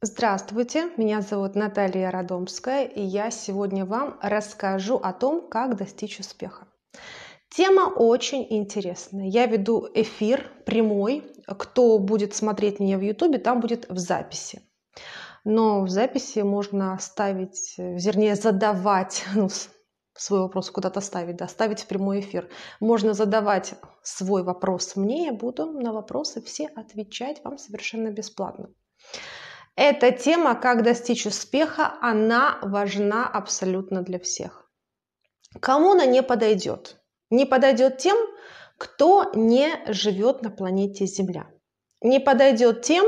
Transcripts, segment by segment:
Здравствуйте, меня зовут Наталья Радомская, и я сегодня вам расскажу о том, как достичь успеха. Тема очень интересная. Я веду эфир прямой. Кто будет смотреть меня в Ютубе, там будет в записи. Но в записи можно ставить, э, вернее, задавать, ну, свой вопрос куда-то ставить, да, ставить в прямой эфир. Можно задавать свой вопрос мне, я буду на вопросы все отвечать вам совершенно бесплатно. Эта тема «Как достичь успеха» она важна абсолютно для всех. Кому она не подойдет? Не подойдет тем, кто не живет на планете Земля. Не подойдет тем,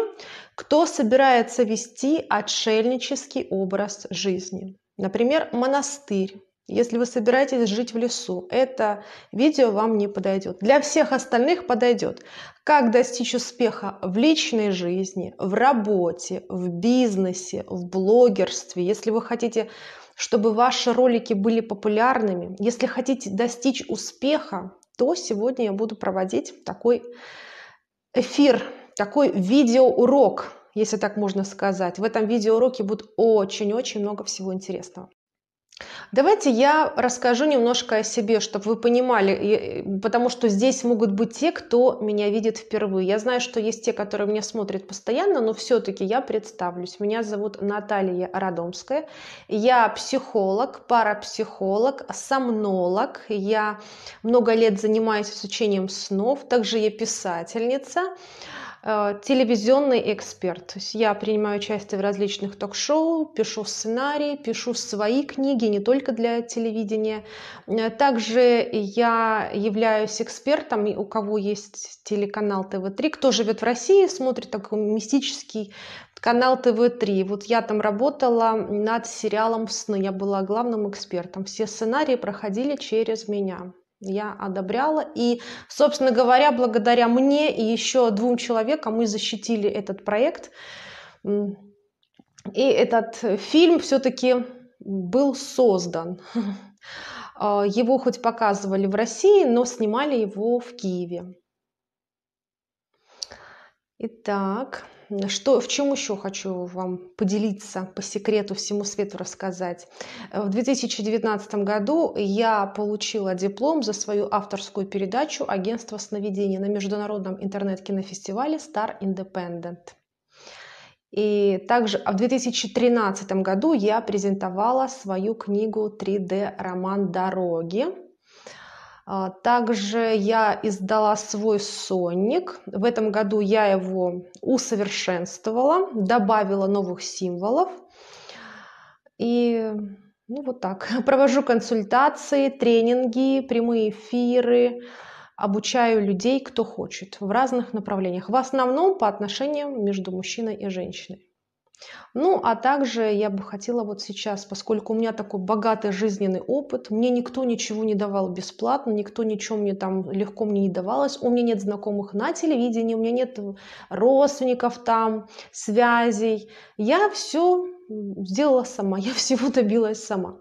кто собирается вести отшельнический образ жизни. Например, монастырь. Если вы собираетесь жить в лесу, это видео вам не подойдет. Для всех остальных подойдет. Как достичь успеха в личной жизни, в работе, в бизнесе, в блогерстве, если вы хотите, чтобы ваши ролики были популярными, если хотите достичь успеха, то сегодня я буду проводить такой эфир, такой видеоурок, если так можно сказать. В этом видеоуроке будет очень-очень много всего интересного. Давайте я расскажу немножко о себе, чтобы вы понимали, э, потому что здесь могут быть те, кто меня видит впервые. Я знаю, что есть те, которые меня смотрят постоянно, но все-таки я представлюсь. Меня зовут Наталья Радомская. Я психолог, парапсихолог, сомнолог. Я много лет занимаюсь изучением снов. Также я писательница. Э, телевизионный эксперт. То есть я принимаю участие в различных ток-шоу, пишу сценарии, пишу свои книги не только для телевидения. Э, также я являюсь экспертом, у кого есть телеканал ТВ-3. Кто живет в России, смотрит такой мистический канал ТВ-3. Вот я там работала над сериалом «Сны». Я была главным экспертом. Все сценарии проходили через меня я одобряла. И, собственно говоря, благодаря мне и еще двум человекам мы защитили этот проект. И этот фильм все-таки был создан. А, его хоть показывали в России, но снимали его в Киеве. Итак, что, в чем еще хочу вам поделиться, по секрету всему свету рассказать. Э, в 2019 году я получила диплом за свою авторскую передачу «Агентство сновидений» на международном интернет-кинофестивале Star Independent. И также а в 2013 году я презентовала свою книгу «3D-роман дороги», а, также я издала свой сонник. В этом году я его усовершенствовала, добавила новых символов. И ну, вот так. Провожу консультации, тренинги, прямые эфиры, обучаю людей, кто хочет, в разных направлениях. В основном по отношениям между мужчиной и женщиной. Ну, а также я бы хотела вот сейчас, поскольку у меня такой богатый жизненный опыт, мне никто ничего не давал бесплатно, никто ничего мне там легко мне не давалось, у меня нет знакомых на телевидении, у меня нет родственников там, связей. Я все сделала сама, я всего добилась сама.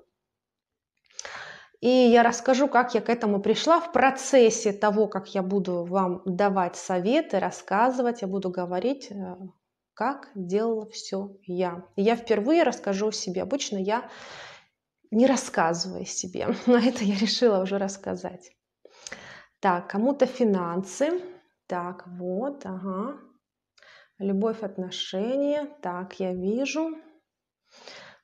И я расскажу, как я к этому пришла. В процессе того, как я буду вам давать советы, рассказывать, я буду говорить э, как делала все я. И я впервые расскажу о себе. Обычно я не рассказываю о себе, но это я решила уже рассказать. Так, кому-то финансы. Так, вот, ага. Любовь, отношения. Так, я вижу.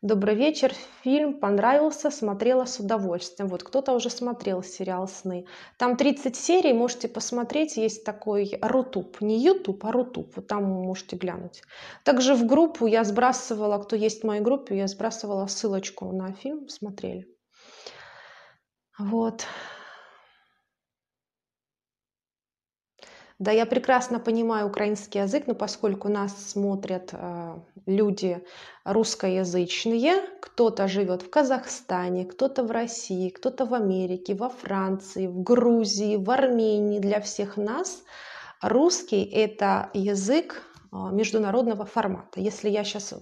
Добрый вечер. Фильм понравился, смотрела с удовольствием. Вот кто-то уже смотрел сериал «Сны». Там 30 серий, можете посмотреть. Есть такой Рутуб. Не Ютуб, а Рутуб. Вот там можете глянуть. Также в группу я сбрасывала, кто есть в моей группе, я сбрасывала ссылочку на фильм, смотрели. Вот. Да, я прекрасно понимаю украинский язык, но поскольку нас смотрят э, люди русскоязычные, кто-то живет в Казахстане, кто-то в России, кто-то в Америке, во Франции, в Грузии, в Армении, для всех нас русский это язык а, международного формата. Если я сейчас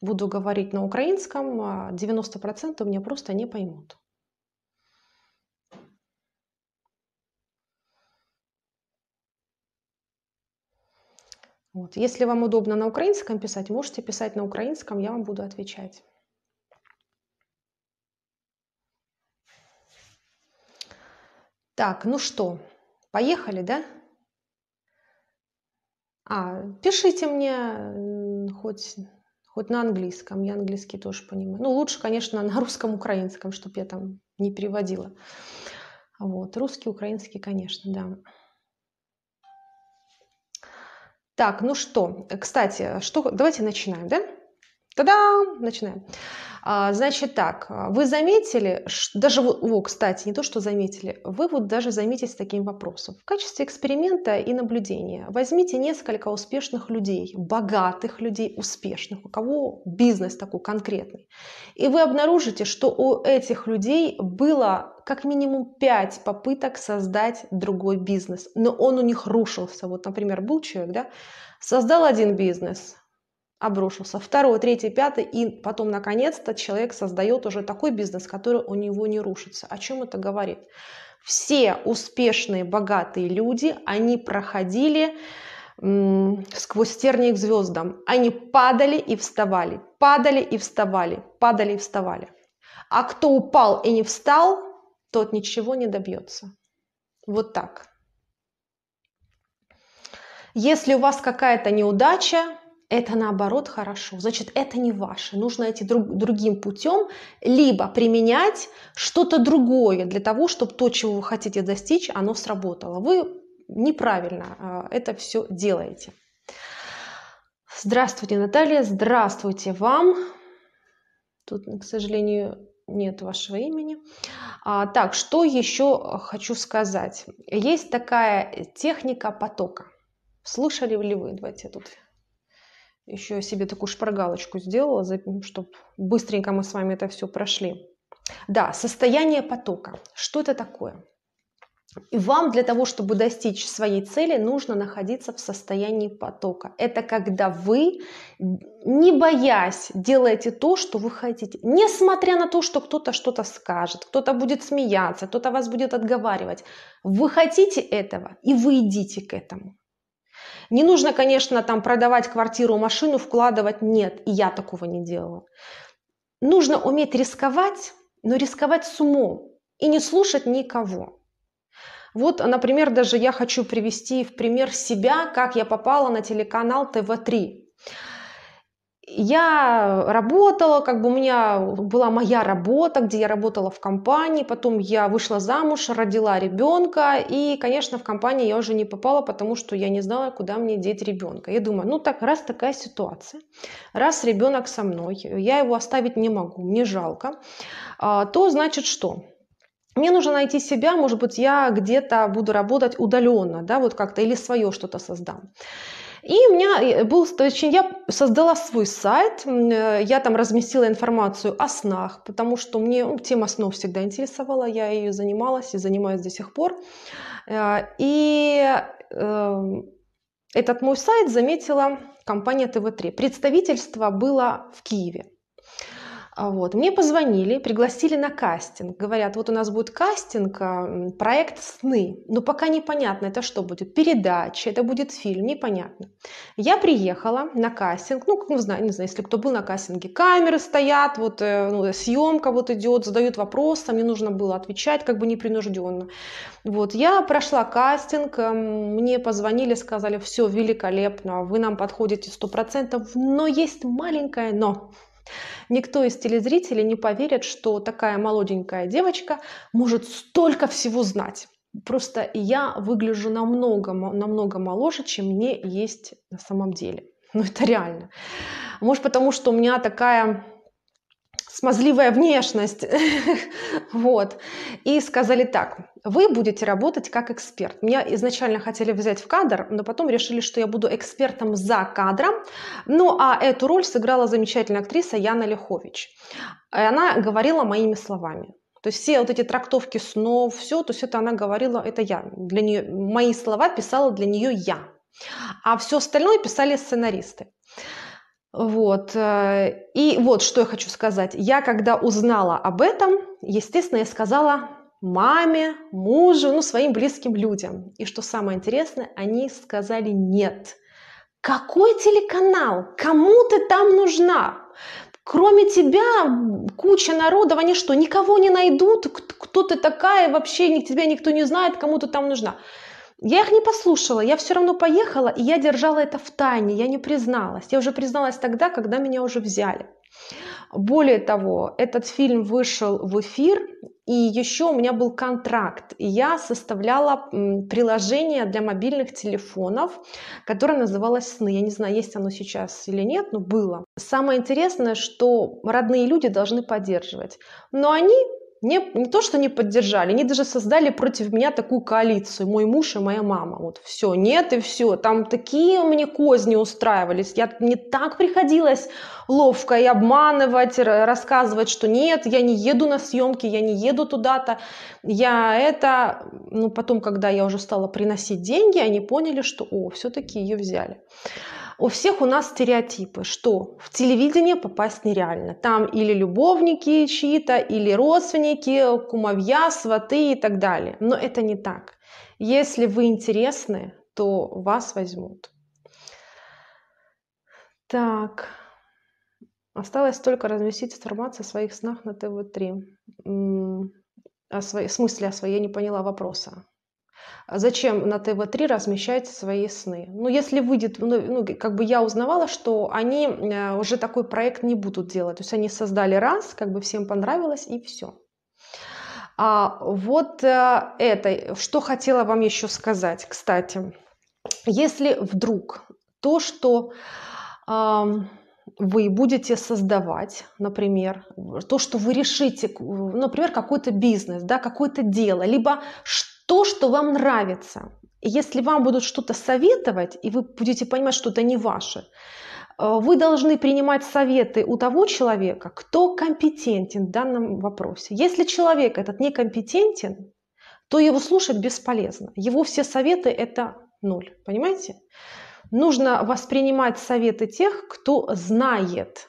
буду говорить на украинском, 90% а, меня просто не поймут. Вот. Если вам удобно на украинском писать, можете писать на украинском, я вам буду отвечать. Так, ну что, поехали, да? А, пишите мне хоть, хоть на английском, я английский тоже понимаю. Ну, лучше, конечно, на русском, украинском, чтобы я там не переводила. Вот, русский, украинский, конечно, да. Так, ну что, кстати, что, давайте начинаем, да? Та-дам! Начинаем. А, значит так, вы заметили, даже вы, о, кстати, не то, что заметили, вы вот даже заметите таким вопросом. В качестве эксперимента и наблюдения возьмите несколько успешных людей, богатых людей, успешных, у кого бизнес такой конкретный. И вы обнаружите, что у этих людей было как минимум пять попыток создать другой бизнес, но он у них рушился. Вот, например, был человек, да, создал один бизнес, обрушился. Второй, третий, пятый. И потом, наконец-то, человек создает уже такой бизнес, который у него не рушится. О чем это говорит? Все успешные, богатые люди, они проходили сквозь тернии к звездам. Они падали и вставали, падали и вставали, падали и вставали. А кто упал и не встал, тот ничего не добьется. Вот так. Если у вас какая-то неудача, это наоборот хорошо. Значит, это не ваше. Нужно идти друг, другим путем, либо применять что-то другое для того, чтобы то, чего вы хотите достичь, оно сработало. Вы неправильно а, это все делаете. Здравствуйте, Наталья. Здравствуйте вам. Тут, к сожалению, нет вашего имени. А, так, что еще хочу сказать? Есть такая техника потока. Слышали ли вы? Давайте я тут еще себе такую шпаргалочку сделала, чтобы быстренько мы с вами это все прошли. Да, состояние потока. Что это такое? И вам для того, чтобы достичь своей цели, нужно находиться в состоянии потока. Это когда вы, не боясь, делаете то, что вы хотите. Несмотря на то, что кто-то что-то скажет, кто-то будет смеяться, кто-то вас будет отговаривать. Вы хотите этого, и вы идите к этому. Не нужно, конечно, там продавать квартиру, машину, вкладывать. Нет, и я такого не делала. Нужно уметь рисковать, но рисковать с умом и не слушать никого. Вот, например, даже я хочу привести в пример себя, как я попала на телеканал ТВ-3 я работала, как бы у меня была моя работа, где я работала в компании, потом я вышла замуж, родила ребенка, и, конечно, в компании я уже не попала, потому что я не знала, куда мне деть ребенка. Я думаю, ну так, раз такая ситуация, раз ребенок со мной, я его оставить не могу, мне жалко, а, то значит что? мне нужно найти себя, может быть, я где-то буду работать удаленно, да, вот как-то, или свое что-то создам. И у меня э, был, точнее, я создала свой сайт, э, я там разместила информацию о снах, потому что мне ну, тема снов всегда интересовала, я ее занималась и занимаюсь до сих пор. Э, и эм, этот мой сайт заметила компания ТВ-3. Представительство было в Киеве. А вот. Мне позвонили, пригласили на кастинг. Говорят, вот у нас будет кастинг, а, проект «Сны». Но пока непонятно, это что будет, передача, это будет фильм, непонятно. Я приехала на кастинг, ну, ну знаю, не знаю, если кто был на кастинге, камеры стоят, вот э, ну, съемка вот идет, задают вопросы, мне нужно было отвечать как бы непринужденно. Вот, я прошла кастинг, э, мне позвонили, сказали, все великолепно, вы нам подходите 100%, но есть маленькое «но». Никто из телезрителей не поверит, что такая молоденькая девочка может столько всего знать. Просто я выгляжу намного, намного моложе, чем мне есть на самом деле. Ну это реально. Может потому, что у меня такая смазливая внешность. вот. И сказали так, вы будете работать как эксперт. Меня изначально хотели взять в кадр, но потом решили, что я буду экспертом за кадром. Ну а эту роль сыграла замечательная актриса Яна Лихович. Она говорила моими словами. То есть все вот эти трактовки снов, все, то есть это она говорила, это я. Для нее, мои слова писала для нее я. А все остальное писали сценаристы. Вот. Э, и вот что я хочу сказать. Я когда узнала об этом, естественно, я сказала маме, мужу, ну, своим близким людям. И что самое интересное, они сказали нет. Какой телеканал? Кому ты там нужна? Кроме тебя куча народов, они что, никого не найдут? Кто ты такая вообще? Тебя никто не знает, кому ты там нужна. Я их не послушала, я все равно поехала, и я держала это в тайне, я не призналась. Я уже призналась тогда, когда меня уже взяли. Более того, этот фильм вышел в эфир, и еще у меня был контракт, и я составляла приложение для мобильных телефонов, которое называлось «Сны». Я не знаю, есть оно сейчас или нет, но было. Самое интересное, что родные люди должны поддерживать. Но они не, не то, что не поддержали, они даже создали против меня такую коалицию, мой муж и моя мама. Вот все, нет и все. Там такие мне козни устраивались. Я, мне так приходилось ловко и обманывать, рассказывать, что нет, я не еду на съемки, я не еду туда-то. Я это... Ну, потом, когда я уже стала приносить деньги, они поняли, что, о, все-таки ее взяли. У всех у нас стереотипы, что в телевидение попасть нереально. Там или любовники чьи-то, или родственники, кумовья, сваты и так далее. Но это не так. Если вы интересны, то вас возьмут. Так. Осталось только разместить информацию о своих снах на ТВ-3. О своей, в смысле о своей, я не поняла вопроса. А зачем на ТВ-3 размещать свои сны. Ну, если выйдет, ну, ну как бы я узнавала, что они э, уже такой проект не будут делать. То есть они создали раз, как бы всем понравилось, и все. А вот э, это, что хотела вам еще сказать, кстати. Если вдруг то, что вы будете создавать, например, то, что вы решите, например, какой-то бизнес, да, какое-то дело, либо что то, что вам нравится. Если вам будут что-то советовать, и вы будете понимать, что это не ваше, э, вы должны принимать советы у того человека, кто компетентен в данном вопросе. Если человек этот некомпетентен, то его слушать бесполезно. Его все советы – это ноль, понимаете? Нужно воспринимать советы тех, кто знает,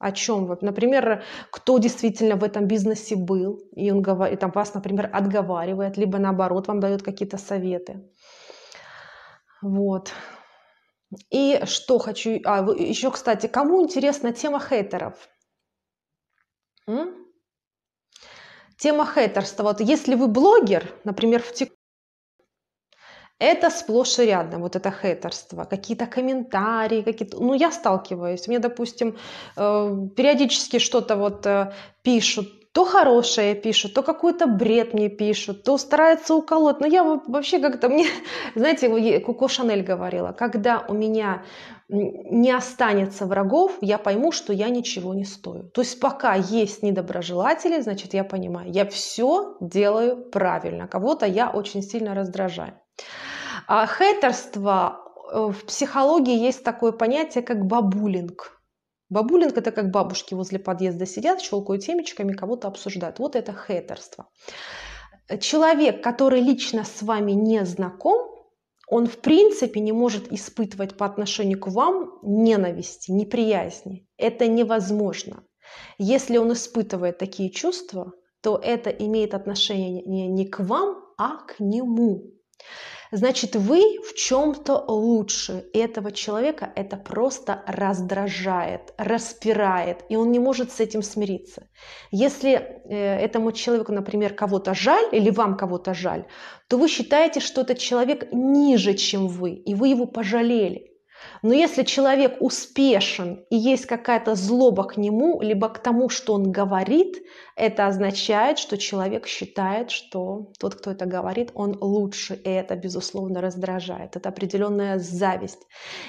о чем, например, кто действительно в этом бизнесе был, и он говорит, там вас, например, отговаривает, либо наоборот вам дает какие-то советы. Вот. И что хочу... А, еще, кстати, кому интересна тема хейтеров? М? Тема хейтерства. Вот если вы блогер, например, в ТикТоке, это сплошь и рядом, вот это хейтерство, какие-то комментарии, какие-то... Ну, я сталкиваюсь, мне, допустим, э, периодически что-то вот э, пишут, то хорошее пишут, то какой-то бред мне пишут, то стараются уколоть. Но я вообще как-то мне, знаете, Коко Шанель говорила, когда у меня не останется врагов, я пойму, что я ничего не стою. То есть пока есть недоброжелатели, значит, я понимаю, я все делаю правильно. Кого-то я очень сильно раздражаю. А хейтерство э, в психологии есть такое понятие, как бабулинг. Бабулинг – это как бабушки возле подъезда сидят, щелкают темечками, кого-то обсуждают. Вот это хейтерство. Человек, который лично с вами не знаком, он в принципе не может испытывать по отношению к вам ненависти, неприязни. Это невозможно. Если он испытывает такие чувства, то это имеет отношение не к вам, а к нему. Значит, вы в чем-то лучше этого человека. Это просто раздражает, распирает, и он не может с этим смириться. Если э, этому человеку, например, кого-то жаль или вам кого-то жаль, то вы считаете, что этот человек ниже, чем вы, и вы его пожалели. Но если человек успешен и есть какая-то злоба к нему, либо к тому, что он говорит, это означает, что человек считает, что тот, кто это говорит, он лучше. И это, безусловно, раздражает. Это определенная зависть.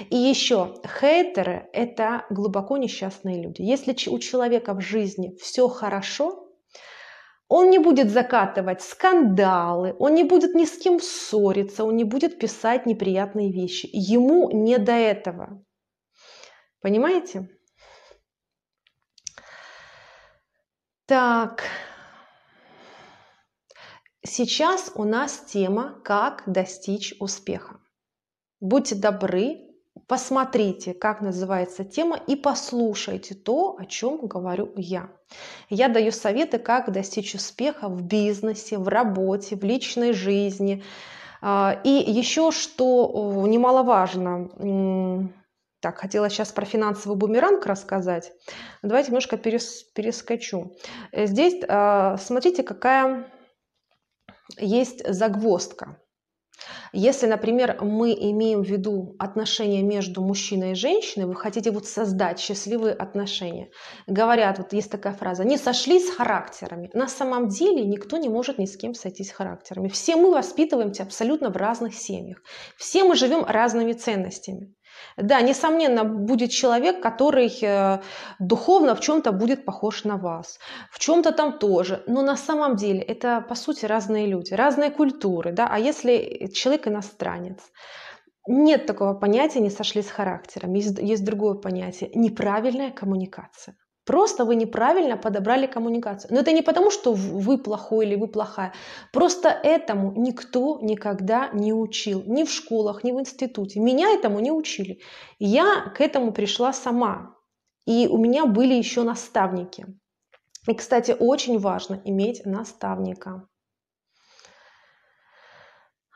И еще, хейтеры – это глубоко несчастные люди. Если у человека в жизни все хорошо, он не будет закатывать скандалы, он не будет ни с кем ссориться, он не будет писать неприятные вещи. Ему не до этого. Понимаете? Так. Сейчас у нас тема «Как достичь успеха». Будьте добры, посмотрите, как называется тема и послушайте то, о чем говорю я. Я даю советы, как достичь успеха в бизнесе, в работе, в личной жизни. А, и еще что немаловажно, так, хотела сейчас про финансовый бумеранг рассказать. Давайте немножко перескочу. Здесь а, смотрите, какая есть загвоздка. Если, например, мы имеем в виду отношения между мужчиной и женщиной, вы хотите вот создать счастливые отношения. Говорят, вот есть такая фраза, не сошлись характерами. На самом деле никто не может ни с кем сойтись характерами. Все мы воспитываемся абсолютно в разных семьях. Все мы живем разными ценностями. Да, несомненно, будет человек, который э, духовно в чем-то будет похож на вас, в чем-то там тоже. Но на самом деле это, по сути, разные люди, разные культуры. Да? А если человек иностранец, нет такого понятия «не сошли с характером». Есть, есть другое понятие – неправильная коммуникация. Просто вы неправильно подобрали коммуникацию. Но это не потому, что вы плохой или вы плохая. Просто этому никто никогда не учил. Ни в школах, ни в институте. Меня этому не учили. Я к этому пришла сама. И у меня были еще наставники. И, кстати, очень важно иметь наставника.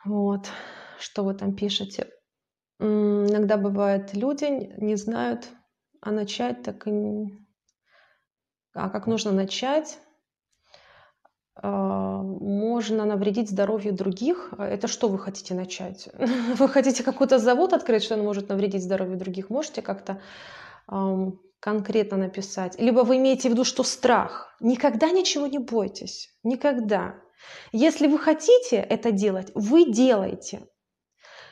Вот, что вы там пишете. Иногда бывает, люди не знают, а начать так и не. А как нужно начать? А, можно навредить здоровью других. А это что вы хотите начать? Вы хотите какой-то завод открыть, что он может навредить здоровью других? Можете как-то конкретно написать? Либо вы имеете в виду, что страх. Никогда ничего не бойтесь. Никогда. Если вы хотите это делать, вы делаете.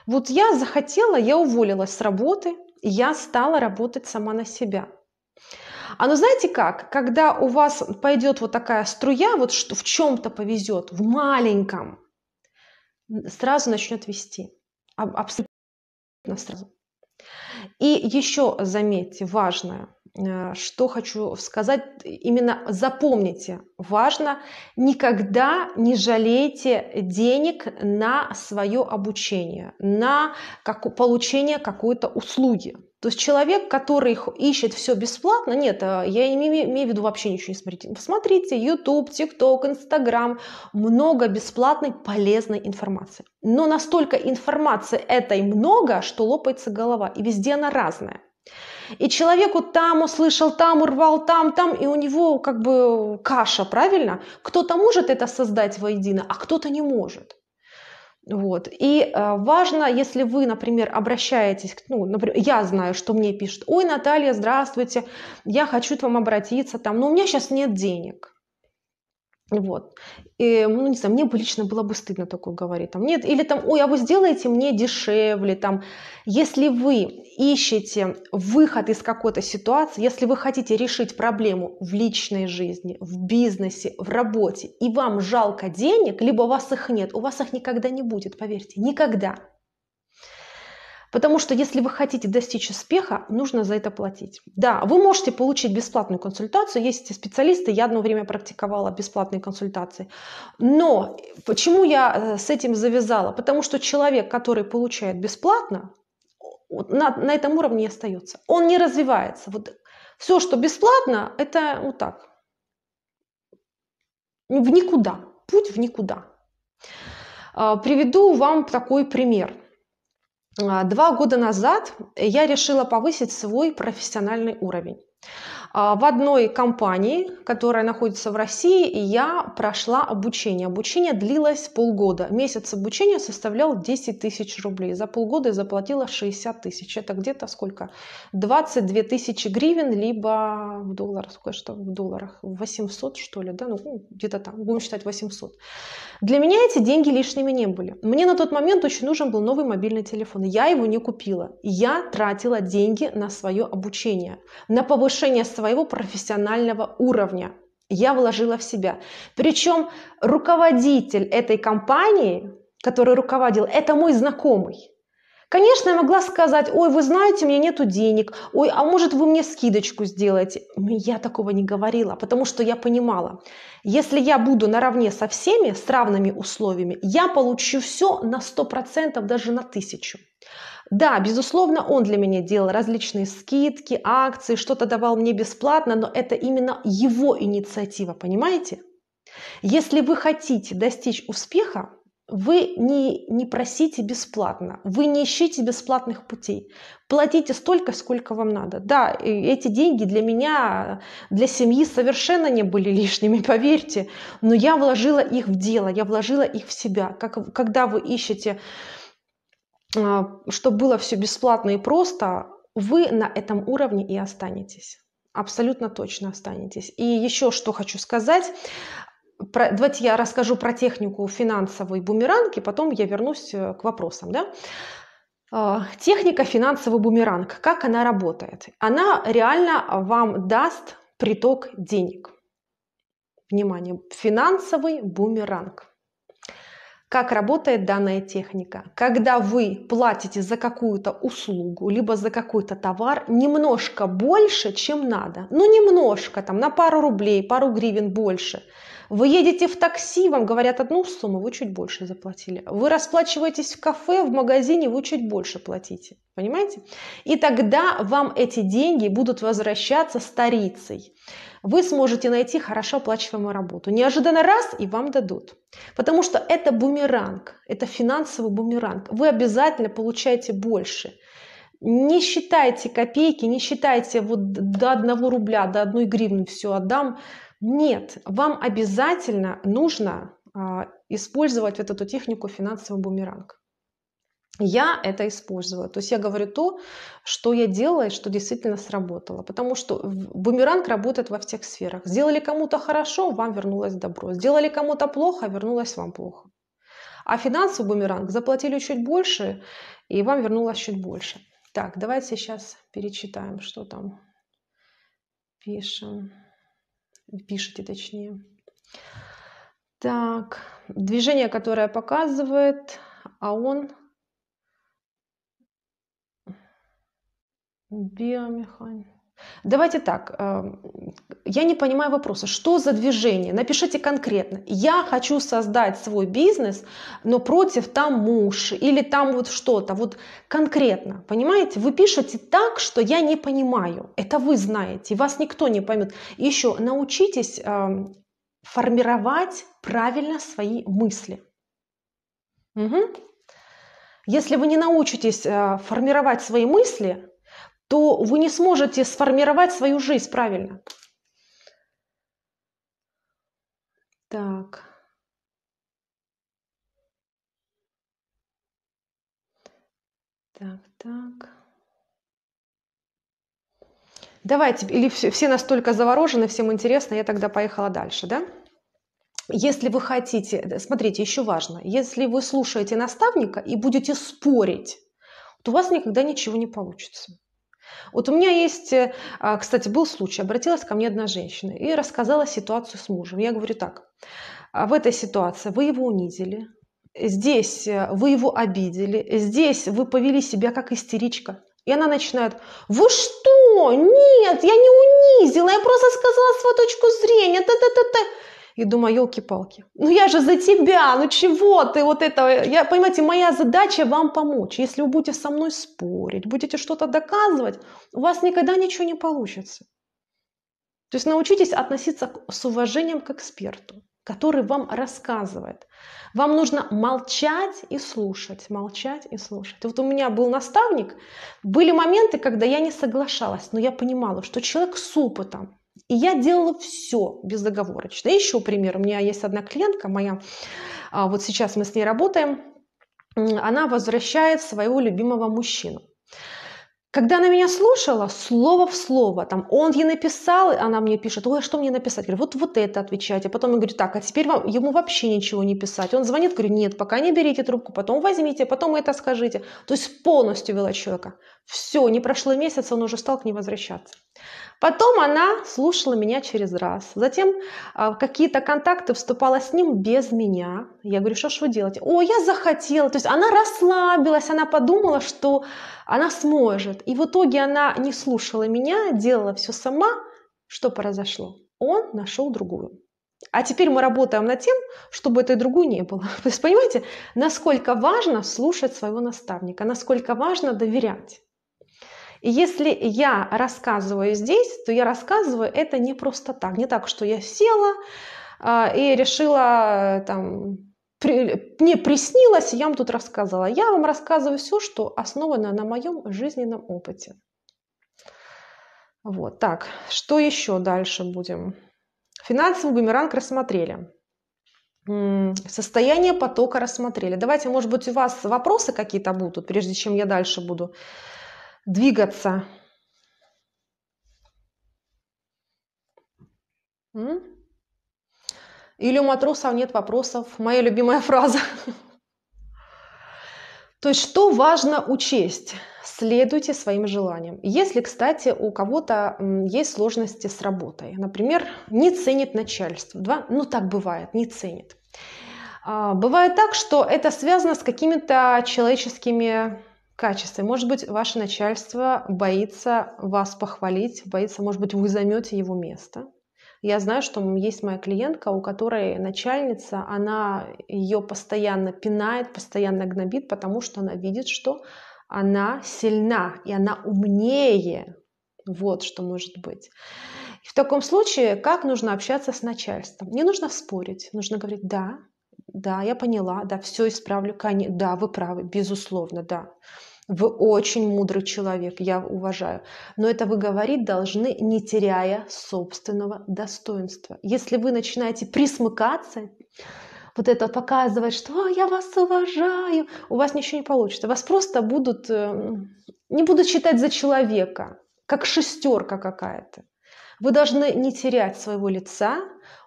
Вот я захотела, я уволилась с работы, я стала работать сама на себя. А ну знаете как, когда у вас пойдет вот такая струя, вот что, в чем-то повезет, в маленьком, сразу начнет вести. Абсолютно сразу. И еще заметьте, важное, э, что хочу сказать, именно запомните, важно, никогда не жалейте денег на свое обучение, на как, получение какой-то услуги. То есть человек, который ищет все бесплатно, нет, а, я не имею, имею в виду вообще ничего не смотрите. Посмотрите YouTube, TikTok, Instagram, много бесплатной полезной информации. Но настолько информации этой много, что лопается голова, и везде она разная. И человеку там услышал, там урвал, там, там, и у него как бы каша, правильно? Кто-то может это создать воедино, а кто-то не может. Вот. И э, важно, если вы, например, обращаетесь, к, ну, например, я знаю, что мне пишут, ой, Наталья, здравствуйте, я хочу к вам обратиться, там, но у меня сейчас нет денег. Вот. И, ну, не знаю, мне бы лично было бы стыдно такое говорить. Там, нет, или там, ой, а вы сделаете мне дешевле. Там, если вы ищете выход из какой-то ситуации, если вы хотите решить проблему в личной жизни, в бизнесе, в работе, и вам жалко денег, либо у вас их нет, у вас их никогда не будет, поверьте, никогда. Потому что если вы хотите достичь успеха, нужно за это платить. Да, вы можете получить бесплатную консультацию, есть специалисты, я одно время практиковала бесплатные консультации. Но почему я э, с этим завязала? Потому что человек, который получает бесплатно, на, на этом уровне и остается. Он не развивается. Вот все, что бесплатно, это вот так. В никуда. Путь в никуда. А, приведу вам такой пример. А, два года назад я решила повысить свой профессиональный уровень. А, в одной компании, которая находится в России, я прошла обучение. Обучение длилось полгода. Месяц обучения составлял 10 тысяч рублей. За полгода я заплатила 60 тысяч. Это где-то сколько? 22 тысячи гривен, либо в долларах, сколько что в долларах? 800 что ли, да? Ну, ну, где-то там, будем считать 800. Для меня эти деньги лишними не были. Мне на тот момент очень нужен был новый мобильный телефон. Я его не купила. Я тратила деньги на свое обучение, на повышение своего своего профессионального уровня. Я вложила в себя. Причем руководитель этой компании, который руководил, это мой знакомый. Конечно, я могла сказать, ой, вы знаете, у меня нету денег, ой, а может вы мне скидочку сделаете. я такого не говорила, потому что я понимала, если я буду наравне со всеми, с равными условиями, я получу все на 100%, даже на тысячу. Да, безусловно, он для меня делал различные скидки, акции, что-то давал мне бесплатно, но это именно его инициатива, понимаете? Если вы хотите достичь успеха, вы не, не просите бесплатно, вы не ищите бесплатных путей. Платите столько, сколько вам надо. Да, эти деньги для меня, для семьи совершенно не были лишними, поверьте, но я вложила их в дело, я вложила их в себя. Как, когда вы ищете а, чтобы было все бесплатно и просто, вы на этом уровне и останетесь. Абсолютно точно останетесь. И еще что хочу сказать. Про, давайте я расскажу про технику финансовой бумеранги, потом я вернусь э, к вопросам. Да? А, техника финансовый бумеранг, как она работает? Она реально вам даст приток денег. Внимание, финансовый бумеранг как работает данная техника. Когда вы платите за какую-то услугу, либо за какой-то товар немножко больше, чем надо, ну немножко, там на пару рублей, пару гривен больше, вы едете в такси, вам говорят одну сумму, вы чуть больше заплатили. Вы расплачиваетесь в кафе, в магазине, вы чуть больше платите. Понимаете? И тогда вам эти деньги будут возвращаться старицей. Вы сможете найти хорошо оплачиваемую работу. Неожиданно раз и вам дадут. Потому что это бумеранг, это финансовый бумеранг. Вы обязательно получаете больше не считайте копейки, не считайте вот до одного рубля, до одной гривны все отдам, нет, вам обязательно нужно а, использовать вот эту технику финансового бумеранг. Я это использовала. То есть я говорю то, что я делала и что действительно сработало. Потому что бумеранг работает во всех сферах. Сделали кому-то хорошо, вам вернулось добро. Сделали кому-то плохо, вернулось вам плохо. А финансовый бумеранг заплатили чуть больше, и вам вернулось чуть больше. Так, давайте сейчас перечитаем, что там пишем пишете точнее. Так, движение, которое показывает, а он биомеханик. Давайте так, э, я не понимаю вопроса, что за движение? Напишите конкретно. Я хочу создать свой бизнес, но против там муж или там вот что-то. Вот конкретно, понимаете? Вы пишете так, что я не понимаю. Это вы знаете, вас никто не поймет. Еще научитесь э, формировать правильно свои мысли. Угу. Если вы не научитесь э, формировать свои мысли, то вы не сможете сформировать свою жизнь правильно. Так. Так, так. Давайте, или все, все настолько заворожены, всем интересно, я тогда поехала дальше, да? Если вы хотите, э, смотрите, еще важно, если вы слушаете наставника и будете спорить, то у вас никогда ничего не получится. Вот у меня есть, э, а, кстати, был случай, обратилась ко мне одна женщина и рассказала ситуацию с мужем. Я говорю так, «А в этой ситуации вы его унизили, здесь э, вы его обидели, здесь вы повели себя как истеричка. И она начинает, вы что? Нет, я не унизила, я просто сказала свою точку зрения. Та -та -та -та и думаю, елки-палки, ну я же за тебя, ну чего ты вот это, я, понимаете, моя задача вам помочь. Если вы будете со мной спорить, будете что-то доказывать, у вас никогда ничего не получится. То есть научитесь относиться с уважением к эксперту, который вам рассказывает. Вам нужно молчать и слушать, молчать и слушать. Вот у меня был наставник, были моменты, когда я не соглашалась, но я понимала, что человек с опытом, и я делала все безоговорочно. И еще пример. У меня есть одна клиентка моя, а, вот сейчас мы с ней работаем, она возвращает своего любимого мужчину. Когда она меня слушала, слово в слово, там, он ей написал, она мне пишет, ой, а что мне написать? Я говорю, вот, вот это отвечать". А Потом я говорю, так, а теперь вам, ему вообще ничего не писать. Он звонит, говорю, нет, пока не берите трубку, потом возьмите, потом это скажите. То есть полностью вела человека. Все, не прошло месяца, он уже стал к ней возвращаться. Потом она слушала меня через раз. Затем в а, какие-то контакты вступала с ним без меня. Я говорю, что ж вы делаете? О, я захотела. То есть она расслабилась, она подумала, что она сможет. И в итоге она не слушала меня, делала все сама. Что произошло? Он нашел другую. А теперь мы работаем над тем, чтобы этой другой не было. То есть понимаете, насколько важно слушать своего наставника, насколько важно доверять. И если я рассказываю здесь, то я рассказываю это не просто так, не так, что я села а, и решила там при, мне приснилось, я вам тут рассказывала. Я вам рассказываю все, что основано на моем жизненном опыте. Вот так, что еще дальше будем? Финансовый бумеранг рассмотрели. Состояние потока рассмотрели. Давайте, может быть, у вас вопросы какие-то будут, прежде чем я дальше буду двигаться. Или у матросов нет вопросов. Моя любимая фраза. То есть что важно учесть? Следуйте своим желаниям. Если, кстати, у кого-то есть сложности с работой, например, не ценит начальство, да? ну так бывает, не ценит. А, бывает так, что это связано с какими-то человеческими качестве. Может быть, ваше начальство боится вас похвалить, боится, может быть, вы займете его место. Я знаю, что есть моя клиентка, у которой начальница, она ее постоянно пинает, постоянно гнобит, потому что она видит, что она сильна и она умнее. Вот что может быть. В таком случае, как нужно общаться с начальством? Не нужно спорить, нужно говорить «да», да, я поняла, да, все исправлю, конечно, да, вы правы, безусловно, да. Вы очень мудрый человек, я уважаю. Но это вы говорить должны, не теряя собственного достоинства. Если вы начинаете присмыкаться, вот это показывать, что я вас уважаю, у вас ничего не получится. Вас просто будут, э, не будут считать за человека, как шестерка какая-то. Вы должны не терять своего лица,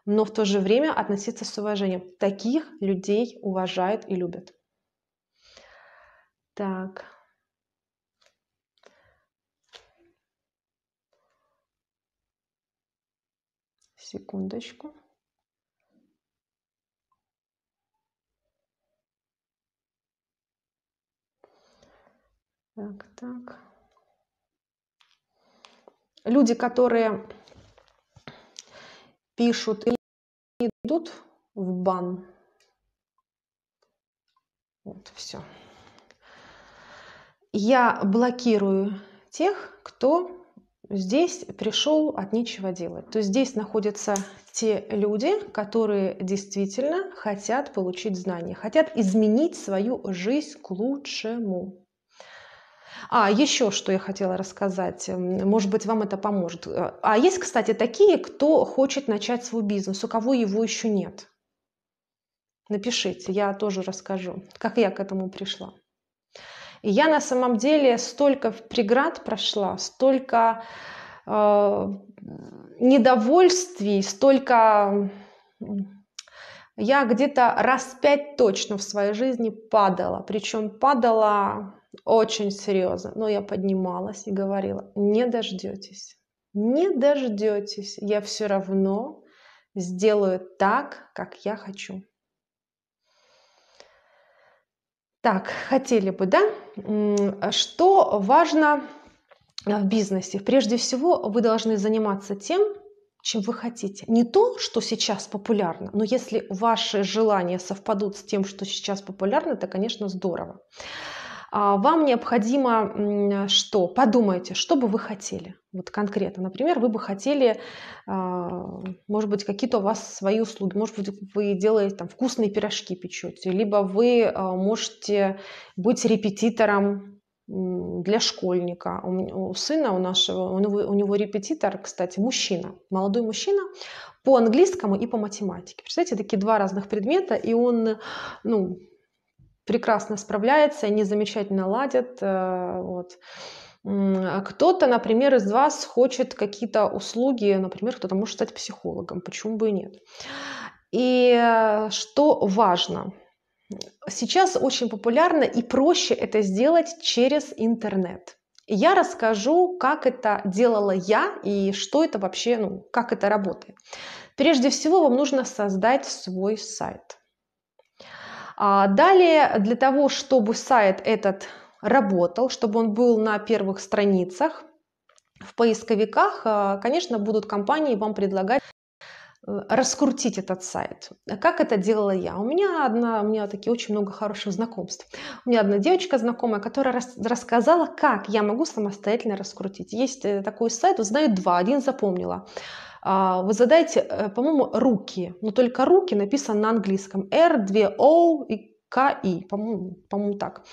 но в то же время относиться с уважением. Таких людей уважают и любят. Так. Секундочку. Так, так люди, которые пишут и идут в бан. Вот все. Я блокирую тех, кто здесь пришел от нечего делать. То есть здесь находятся те люди, которые действительно хотят получить знания, хотят изменить свою жизнь к лучшему. А, еще что я хотела рассказать. Может быть, вам это поможет. Э, а есть, кстати, такие, кто хочет начать свой бизнес, у кого его еще нет. Напишите, я тоже расскажу, как я к этому пришла. И я на самом деле столько преград прошла, столько э, недовольствий, столько... Я где-то раз пять точно в своей жизни падала. Причем падала очень серьезно, но я поднималась и говорила, не дождетесь, не дождетесь, я все равно сделаю так, как я хочу. Так, хотели бы, да? Что важно э, в бизнесе? Прежде всего, вы должны заниматься тем, чем вы хотите. Не то, что сейчас популярно, но если ваши желания совпадут с тем, что сейчас популярно, то, конечно, здорово. А, вам необходимо что? Подумайте, что бы вы хотели вот конкретно. Например, вы бы хотели, а, может быть, какие-то у вас свои услуги, может быть, вы делаете там вкусные пирожки печете, либо вы а, можете быть репетитором для школьника. У сына у нашего, у него, репетитор, кстати, мужчина, молодой мужчина по английскому и по математике. Представляете, такие два разных предмета, и он, ну, прекрасно справляется, они замечательно ладят. Э, вот. А кто-то, например, из вас хочет какие-то услуги, например, кто-то может стать психологом, почему бы и нет. И э, что важно, сейчас очень популярно и проще это сделать через интернет. Я расскажу, как это делала я и что это вообще, ну, как это работает. Прежде всего, вам нужно создать свой сайт. А далее, для того, чтобы сайт этот работал, чтобы он был на первых страницах в поисковиках, а, конечно, будут компании вам предлагать э, раскрутить этот сайт. Как это делала я? У меня одна, у меня такие очень много хороших знакомств. У меня одна девочка знакомая, которая рас, рассказала, как я могу самостоятельно раскрутить. Есть э, такой сайт, знаю два, один запомнила. А, вы задаете, э, по-моему, руки, но только руки написано на английском. R, 2 O и КИ, по-моему, по так.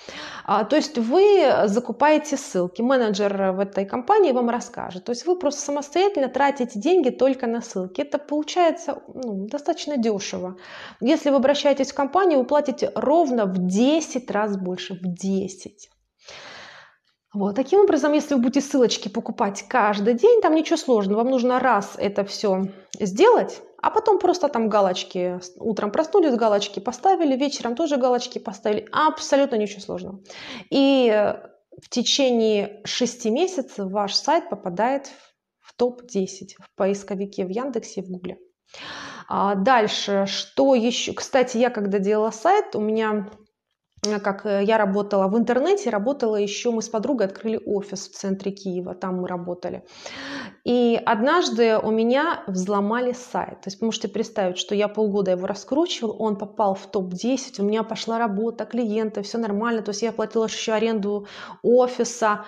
А, то есть вы закупаете ссылки, менеджер в этой компании вам расскажет. То есть вы просто самостоятельно тратите деньги только на ссылки. Это получается ну, достаточно дешево. Если вы обращаетесь в компанию, вы платите ровно в 10 раз больше, в 10. Вот. Таким образом, если вы будете ссылочки покупать каждый день, там ничего сложного. Вам нужно раз это все сделать, а потом просто там галочки. Утром проснулись, галочки поставили, вечером тоже галочки поставили. Абсолютно ничего сложного. И э, в течение шести месяцев ваш сайт попадает в топ-10 в поисковике в Яндексе и в Гугле. А дальше, что еще? Кстати, я когда делала сайт, у меня Э, как э, я работала в интернете, работала еще, мы с подругой открыли офис в центре Киева, там мы работали. И однажды у меня взломали сайт. То есть можете представить, что я полгода его раскручивал, он попал в топ-10, у меня пошла работа, клиенты, все нормально. То есть я платила еще аренду офиса,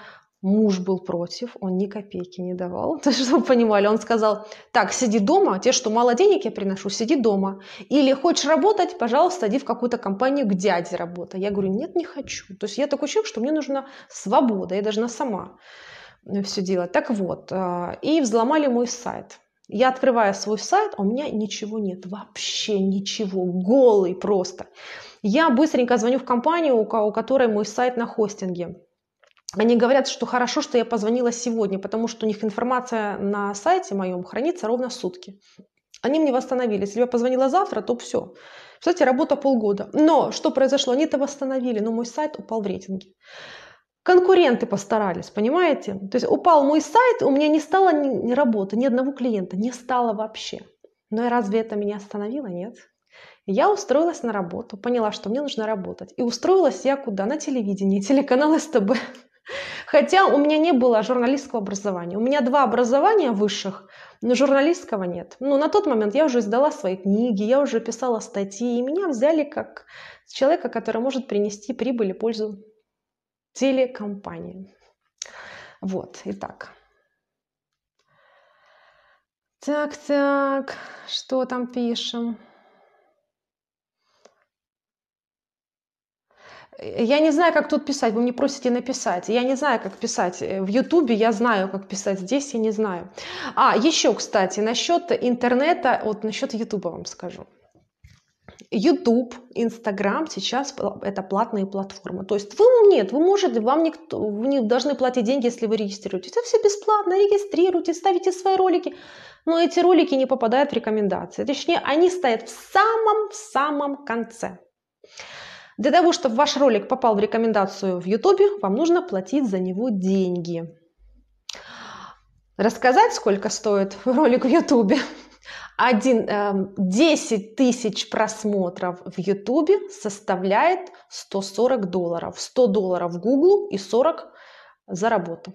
Муж был против, он ни копейки не давал, чтобы вы понимали. Он сказал, так, сиди дома, те, что мало денег я приношу, сиди дома. Или хочешь работать, пожалуйста, иди в какую-то компанию к дяде работай. Я говорю, нет, не хочу. То есть я такой человек, что мне нужна свобода, я должна сама э, все делать. Так вот, э, и взломали мой сайт. Я открываю свой сайт, а у меня ничего нет, вообще ничего, голый просто. Я быстренько звоню в компанию, у которой мой сайт на хостинге они говорят, что хорошо, что я позвонила сегодня, потому что у них информация на сайте моем хранится ровно сутки. Они мне восстановили. Если я позвонила завтра, то все. Кстати, работа полгода. Но что произошло? Они это восстановили, но мой сайт упал в рейтинге. Конкуренты постарались, понимаете? То есть упал мой сайт, у меня не стало ни, работы, ни одного клиента, не стало вообще. Но и разве это меня остановило? Нет. Я устроилась на работу, поняла, что мне нужно работать. И устроилась я куда? На телевидении, телеканал СТБ. Хотя у меня не было журналистского образования. У меня два образования высших, но журналистского нет. Ну, на тот момент я уже издала свои книги, я уже писала статьи, и меня взяли как человека, который может принести прибыль и пользу телекомпании. Вот, итак. Так, так, что там пишем? Э, я не знаю, как тут писать. Вы мне просите написать. Я не знаю, как писать. Э, в Ютубе я знаю, как писать. Здесь я не знаю. А, еще, кстати, насчет интернета, вот насчет Ютуба вам скажу. YouTube, Instagram сейчас это платные платформы. То есть вы нет, вы можете, вам никто, вы не должны платить деньги, если вы регистрируетесь. Это все бесплатно, регистрируйте, ставите свои ролики. Но эти ролики не попадают в рекомендации. Точнее, они стоят в самом-самом конце. Для того, чтобы ваш ролик попал в рекомендацию в YouTube, вам нужно платить за него деньги. Рассказать, сколько стоит ролик в YouTube? 1, 10 тысяч просмотров в YouTube составляет 140 долларов. 100 долларов Google и 40 за работу.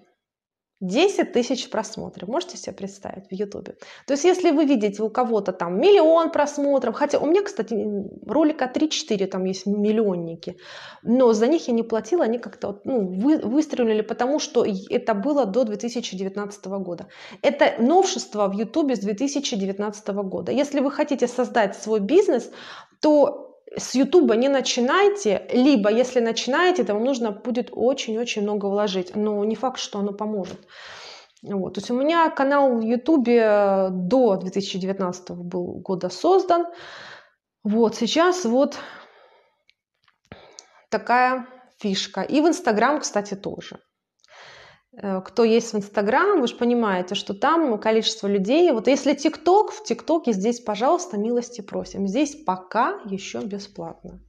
10 тысяч просмотров. Можете себе представить в Ютубе? То есть, если вы видите у кого-то там миллион просмотров, хотя у меня, кстати, ролика 3-4 там есть миллионники, но за них я не платила, они как-то ну, вы, выстрелили, потому что это было до 2019 года. Это новшество в Ютубе с 2019 года. Если вы хотите создать свой бизнес, то с Ютуба не начинайте, либо если начинаете, то вам нужно будет очень-очень много вложить, но не факт, что оно поможет. Вот. То есть у меня канал в Ютубе э, до 2019 был, года создан. Вот сейчас вот такая фишка. И в Инстаграм, кстати, тоже. Э, кто есть в Инстаграм, вы же понимаете, что там ну, количество людей. Вот если ТикТок, в ТикТоке здесь, пожалуйста, милости просим. Здесь пока еще бесплатно.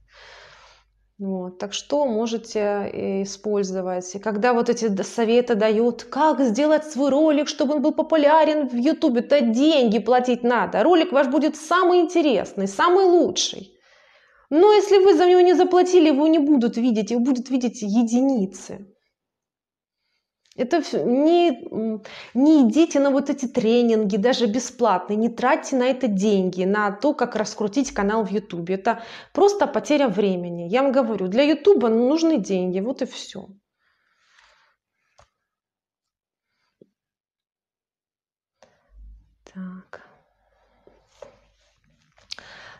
Вот, так что можете э, использовать. И когда вот эти советы дают, как сделать свой ролик, чтобы он был популярен в Ютубе, то деньги платить надо. Ролик ваш будет самый интересный, самый лучший. Но если вы за него не заплатили, его не будут видеть, его будут видеть единицы. Это не, не идите на вот эти тренинги, даже бесплатные, не тратьте на это деньги, на то, как раскрутить канал в Ютубе. Это просто потеря времени. Я вам говорю, для Ютуба нужны деньги, вот и все. Так.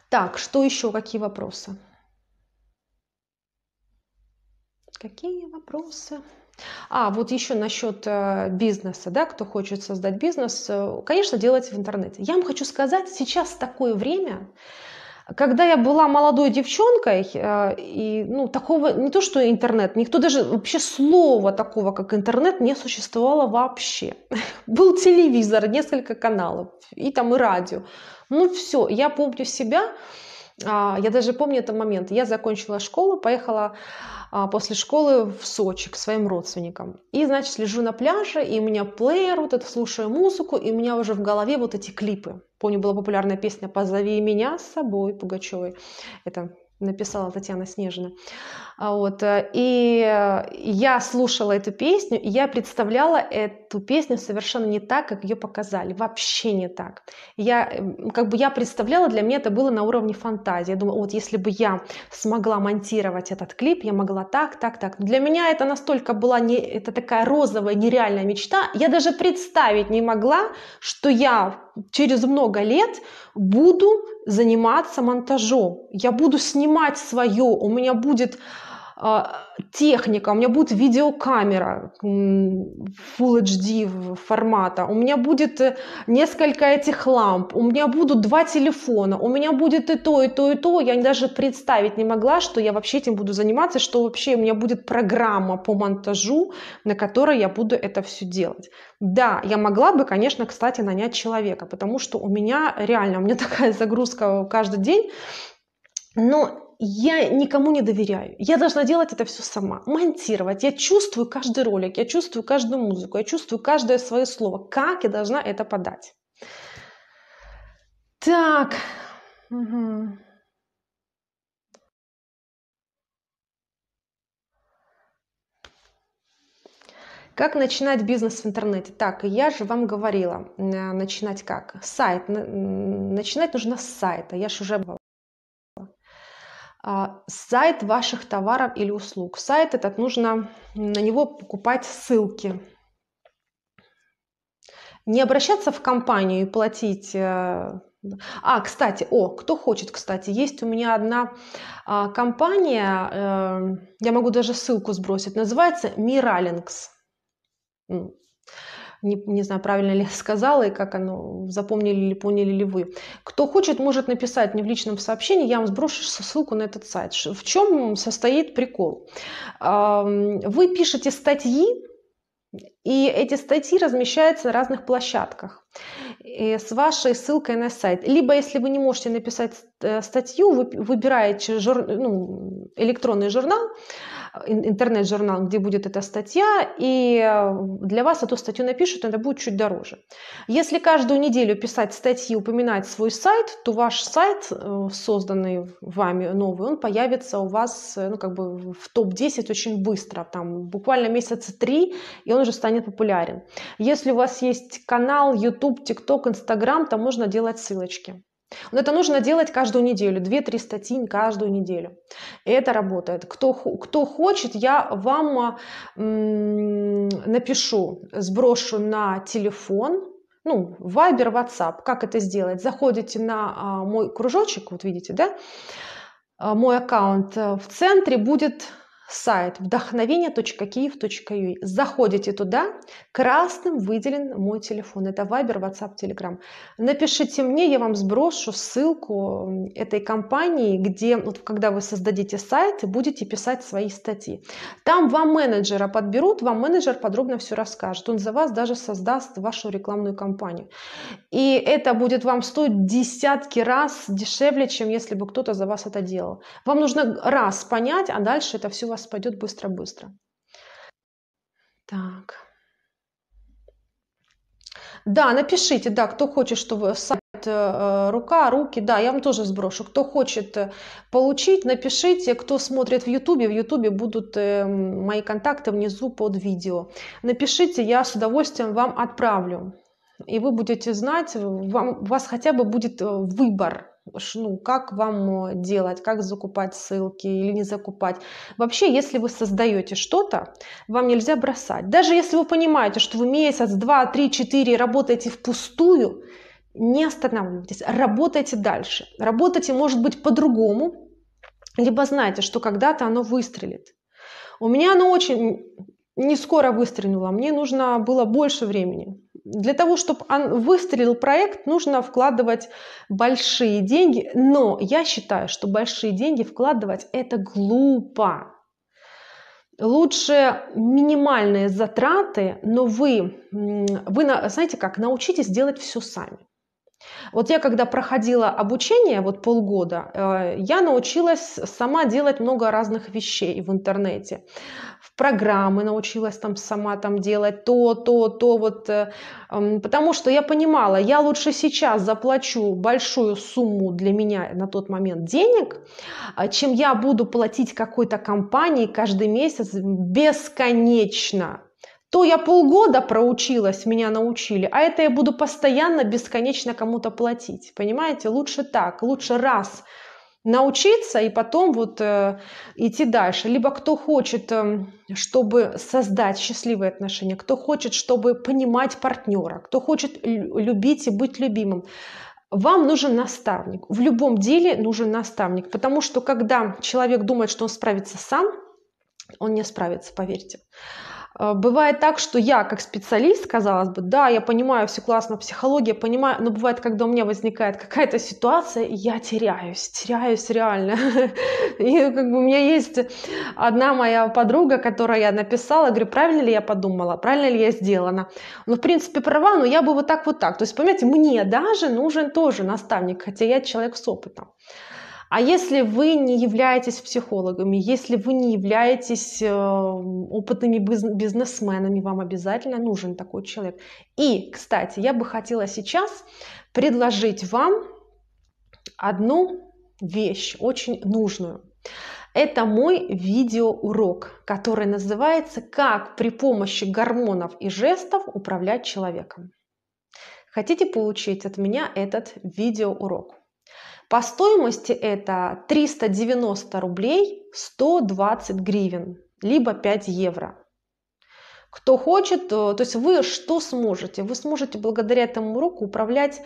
Так, что еще? Какие вопросы? Какие вопросы? А вот еще насчет э, бизнеса, да, кто хочет создать бизнес, э, конечно, делайте в интернете. Я вам хочу сказать, сейчас такое время, когда я была молодой девчонкой, э, и, ну, такого, не то что интернет, никто даже, вообще слова такого, как интернет, не существовало вообще. Был телевизор, несколько каналов, и там и радио. Ну, все, я помню себя, а, я даже помню этот момент. Я закончила школу, поехала а, после школы в Сочи к своим родственникам. И, значит, лежу на пляже, и у меня плеер, вот это слушаю музыку, и у меня уже в голове вот эти клипы. Помню, была популярная песня «Позови меня с собой» Пугачевой. Это написала Татьяна Снежина. А вот. Э, и э, я слушала эту песню, и я представляла эту песню совершенно не так, как ее показали, вообще не так. Я, как бы я представляла, для меня это было на уровне фантазии. Я думала, вот если бы я смогла монтировать этот клип, я могла так, так, так. Для меня это настолько была не, это такая розовая, нереальная мечта. Я даже представить не могла, что я через много лет буду заниматься монтажом. Я буду снимать свое, у меня будет а, техника, у меня будет видеокамера Full HD формата, у меня будет э, несколько этих ламп, у меня будут два телефона, у меня будет и то, и то, и то. Я даже представить не могла, что я вообще этим буду заниматься, что вообще у меня будет программа по монтажу, на которой я буду это все делать. Да, я могла бы, конечно, кстати, нанять человека, потому что у меня реально, у меня такая загрузка каждый день, но я никому не доверяю. Я должна делать это все сама. Монтировать. Я чувствую каждый ролик, я чувствую каждую музыку, я чувствую каждое свое слово. Как я должна это подать? Так. Угу. Как начинать бизнес в интернете? Так, я же вам говорила, начинать как? Сайт. Начинать нужно с сайта. Я же уже была. А, сайт ваших товаров или услуг. Сайт этот нужно на него покупать ссылки. Не обращаться в компанию и платить. Э, а, кстати, о, кто хочет, кстати, есть у меня одна а, компания, э, я могу даже ссылку сбросить, называется Miralinks. Не, не знаю, правильно ли я сказала и как оно, запомнили или поняли ли вы. Кто хочет, может написать мне в личном сообщении, я вам сброшу ссылку на этот сайт. В чем состоит прикол? Вы пишете статьи, и эти статьи размещаются на разных площадках э, с вашей ссылкой на сайт. Либо, если вы не можете написать э, статью, вы выбираете жур... ну, электронный журнал, интернет-журнал, где будет эта статья, и э, для вас эту статью напишут, это будет чуть дороже. Если каждую неделю писать статьи, упоминать свой сайт, то ваш сайт, э, созданный вами новый, он появится у вас э, ну, как бы в топ-10 очень быстро, там буквально месяца три, и он уже станет популярен. Если у вас есть канал, YouTube, TikTok, Instagram, там можно делать ссылочки. Но это нужно делать каждую неделю, 2-3 статьи каждую неделю. это работает. Кто, кто хочет, я вам м, напишу, сброшу на телефон, ну, Viber, WhatsApp, как это сделать? Заходите на а, мой кружочек, вот видите, да? А, мой аккаунт э, в центре будет сайт вдохновение.киев.юй. Заходите туда, красным выделен мой телефон. Это Viber, WhatsApp, Telegram. Напишите мне, я вам сброшу ссылку этой компании, где, вот, когда вы создадите сайт и будете писать свои статьи. Там вам менеджера подберут, вам менеджер подробно все расскажет. Он за вас даже создаст вашу рекламную кампанию. И это будет вам стоить десятки раз дешевле, чем если бы кто-то за вас это делал. Вам нужно раз понять, а дальше это все вас пойдет быстро-быстро. Так. Да, напишите, да, кто хочет, чтобы сайт э, рука, руки, да, я вам тоже сброшу. Кто хочет э, получить, напишите. Кто смотрит в Ютубе, в Ютубе будут э, мои контакты внизу под видео. Напишите, я с удовольствием вам отправлю. И вы будете знать, вам, у вас хотя бы будет э, выбор, ну, как вам э, делать, как закупать ссылки или не закупать. Вообще, если вы создаете что-то, вам нельзя бросать. Даже если вы понимаете, что вы месяц, два, три, четыре работаете впустую, не останавливайтесь, работайте дальше. Работайте, может быть, по-другому, либо знайте, что когда-то оно выстрелит. У меня оно очень не скоро выстрелило, мне нужно было больше времени. Для того, чтобы он выстрелил проект, нужно вкладывать большие деньги. Но я считаю, что большие деньги вкладывать это глупо. Лучше минимальные затраты, но вы, вы знаете как, научитесь делать все сами. Вот я когда проходила обучение, вот полгода, э, я научилась сама делать много разных вещей в интернете программы научилась там сама там делать, то, то, то, вот, э, потому что я понимала, я лучше сейчас заплачу большую сумму для меня на тот момент денег, а, чем я буду платить какой-то компании каждый месяц бесконечно. То я полгода проучилась, меня научили, а это я буду постоянно бесконечно кому-то платить. Понимаете, лучше так, лучше раз – научиться и потом вот э, идти дальше. Либо кто хочет, э, чтобы создать счастливые отношения, кто хочет, чтобы понимать партнера, кто хочет любить и быть любимым. Вам нужен наставник. В любом деле нужен наставник, потому что когда человек думает, что он справится сам, он не справится, поверьте. А, бывает так, что я как специалист, казалось бы, да, я понимаю, все классно, психология, понимаю, но бывает, когда у меня возникает какая-то ситуация, и я теряюсь, теряюсь реально. И как бы у меня есть одна моя подруга, которая я написала, говорю, правильно ли я подумала, правильно ли я сделана. Ну, в принципе, права, но я бы вот так, вот так. То есть, понимаете, мне даже нужен тоже наставник, хотя я человек с опытом. А если вы не являетесь психологами, если вы не являетесь э, опытными бизнесменами, вам обязательно нужен такой человек. И, кстати, я бы хотела сейчас предложить вам одну вещь, очень нужную. Это мой видеоурок, который называется «Как при помощи гормонов и жестов управлять человеком». Хотите получить от меня этот видеоурок? По стоимости это 390 рублей 120 гривен, либо 5 евро. Кто хочет, э, то есть вы что сможете? Вы сможете благодаря этому уроку управлять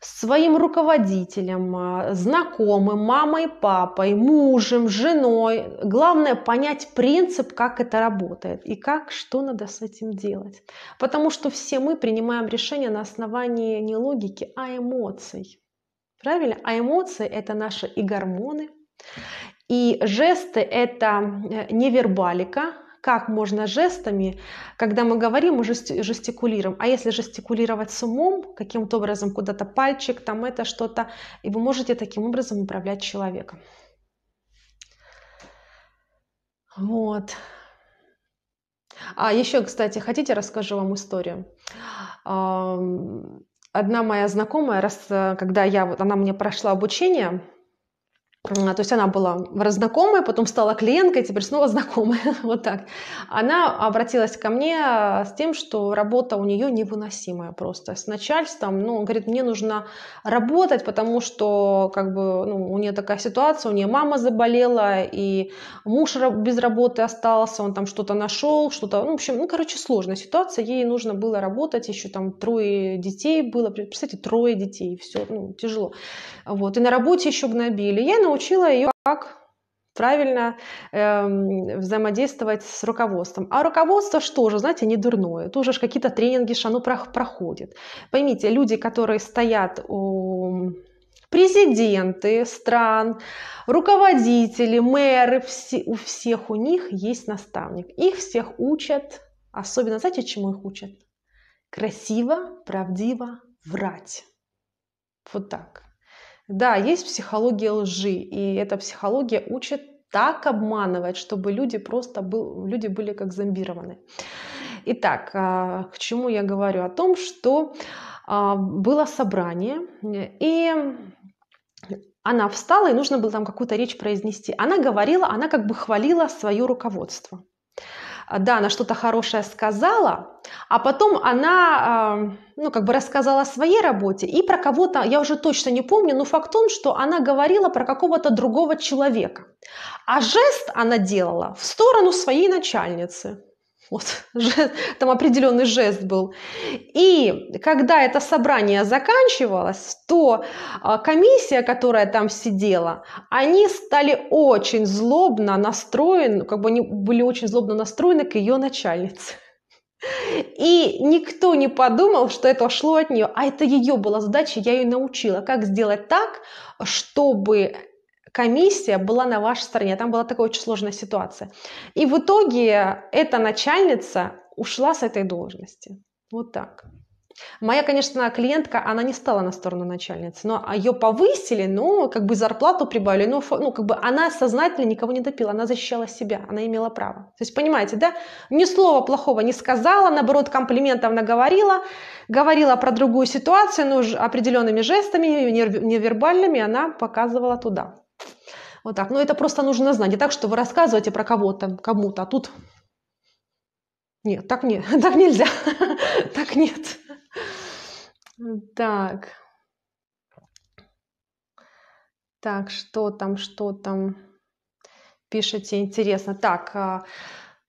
своим руководителем, э, знакомым, мамой, папой, мужем, женой. Главное понять принцип, как это работает и как, что надо с этим делать. Потому что все мы принимаем решения на основании не логики, а эмоций. Правильно? А эмоции – это наши и гормоны, и жесты – это э, невербалика, как можно жестами, когда мы говорим, мы жестикулируем. А если жестикулировать с умом, каким-то образом куда-то пальчик, там это что-то, и вы можете таким образом управлять человеком. Вот. А еще, кстати, хотите, расскажу вам историю одна моя знакомая, раз, э, когда я, вот, она мне прошла обучение, а, то есть она была знакомая, потом стала клиенткой, теперь снова знакомая, вот так. Она обратилась ко мне э, с тем, что работа у нее невыносимая просто с начальством. Ну, говорит, мне нужно работать, потому что как бы ну, у нее такая ситуация, у нее мама заболела, и муж без работы остался, он там что-то нашел, что-то, ну, в общем, ну, короче, сложная ситуация, ей нужно было работать, еще там трое детей было, представьте, трое детей, все, ну, тяжело. Вот, и на работе еще гнобили. Я научила ее, как правильно э, взаимодействовать с руководством. А руководство что же, знаете, не дурное. Тоже же какие-то тренинги оно проходит. Поймите, люди, которые стоят у президенты стран, руководители, мэры, все, у всех у них есть наставник. Их всех учат, особенно, знаете, чему их учат? Красиво, правдиво врать. Вот так. Да, есть психология лжи, и эта психология учит так обманывать, чтобы люди просто был, люди были как зомбированы. Итак, а, к чему я говорю? О том, что а, было собрание, и она встала, и нужно было там какую-то речь произнести. Она говорила, она как бы хвалила свое руководство. А, да, она что-то хорошее сказала, а потом она, а, ну, как бы рассказала о своей работе и про кого-то, я уже точно не помню, но факт в том, что она говорила про какого-то другого человека. А жест она делала в сторону своей начальницы. Вот, жест, там определенный жест был. И когда это собрание заканчивалось, то а, комиссия, которая там сидела, они стали очень злобно настроены, как бы они были очень злобно настроены к ее начальнице. И никто не подумал, что это шло от нее, а это ее была задача, я ее научила, как сделать так, чтобы комиссия была на вашей стороне. Там была такая очень сложная ситуация. И в итоге эта начальница ушла с этой должности. Вот так. Моя, конечно, клиентка, она не стала на сторону начальницы, но ее повысили, ну как бы зарплату прибавили, но ну, как бы она сознательно никого не допила, она защищала себя, она имела право. То есть, понимаете, да, ни слова плохого не сказала, наоборот, комплиментов наговорила, говорила про другую ситуацию, ну определенными жестами, невербальными она показывала туда. Вот так. Но ну, это просто нужно знать. Не так, что вы рассказываете про кого-то, кому-то, а тут... Нет, так нет, так нельзя. так нет. Так. Так, что там, что там? Пишите, интересно. Так, а,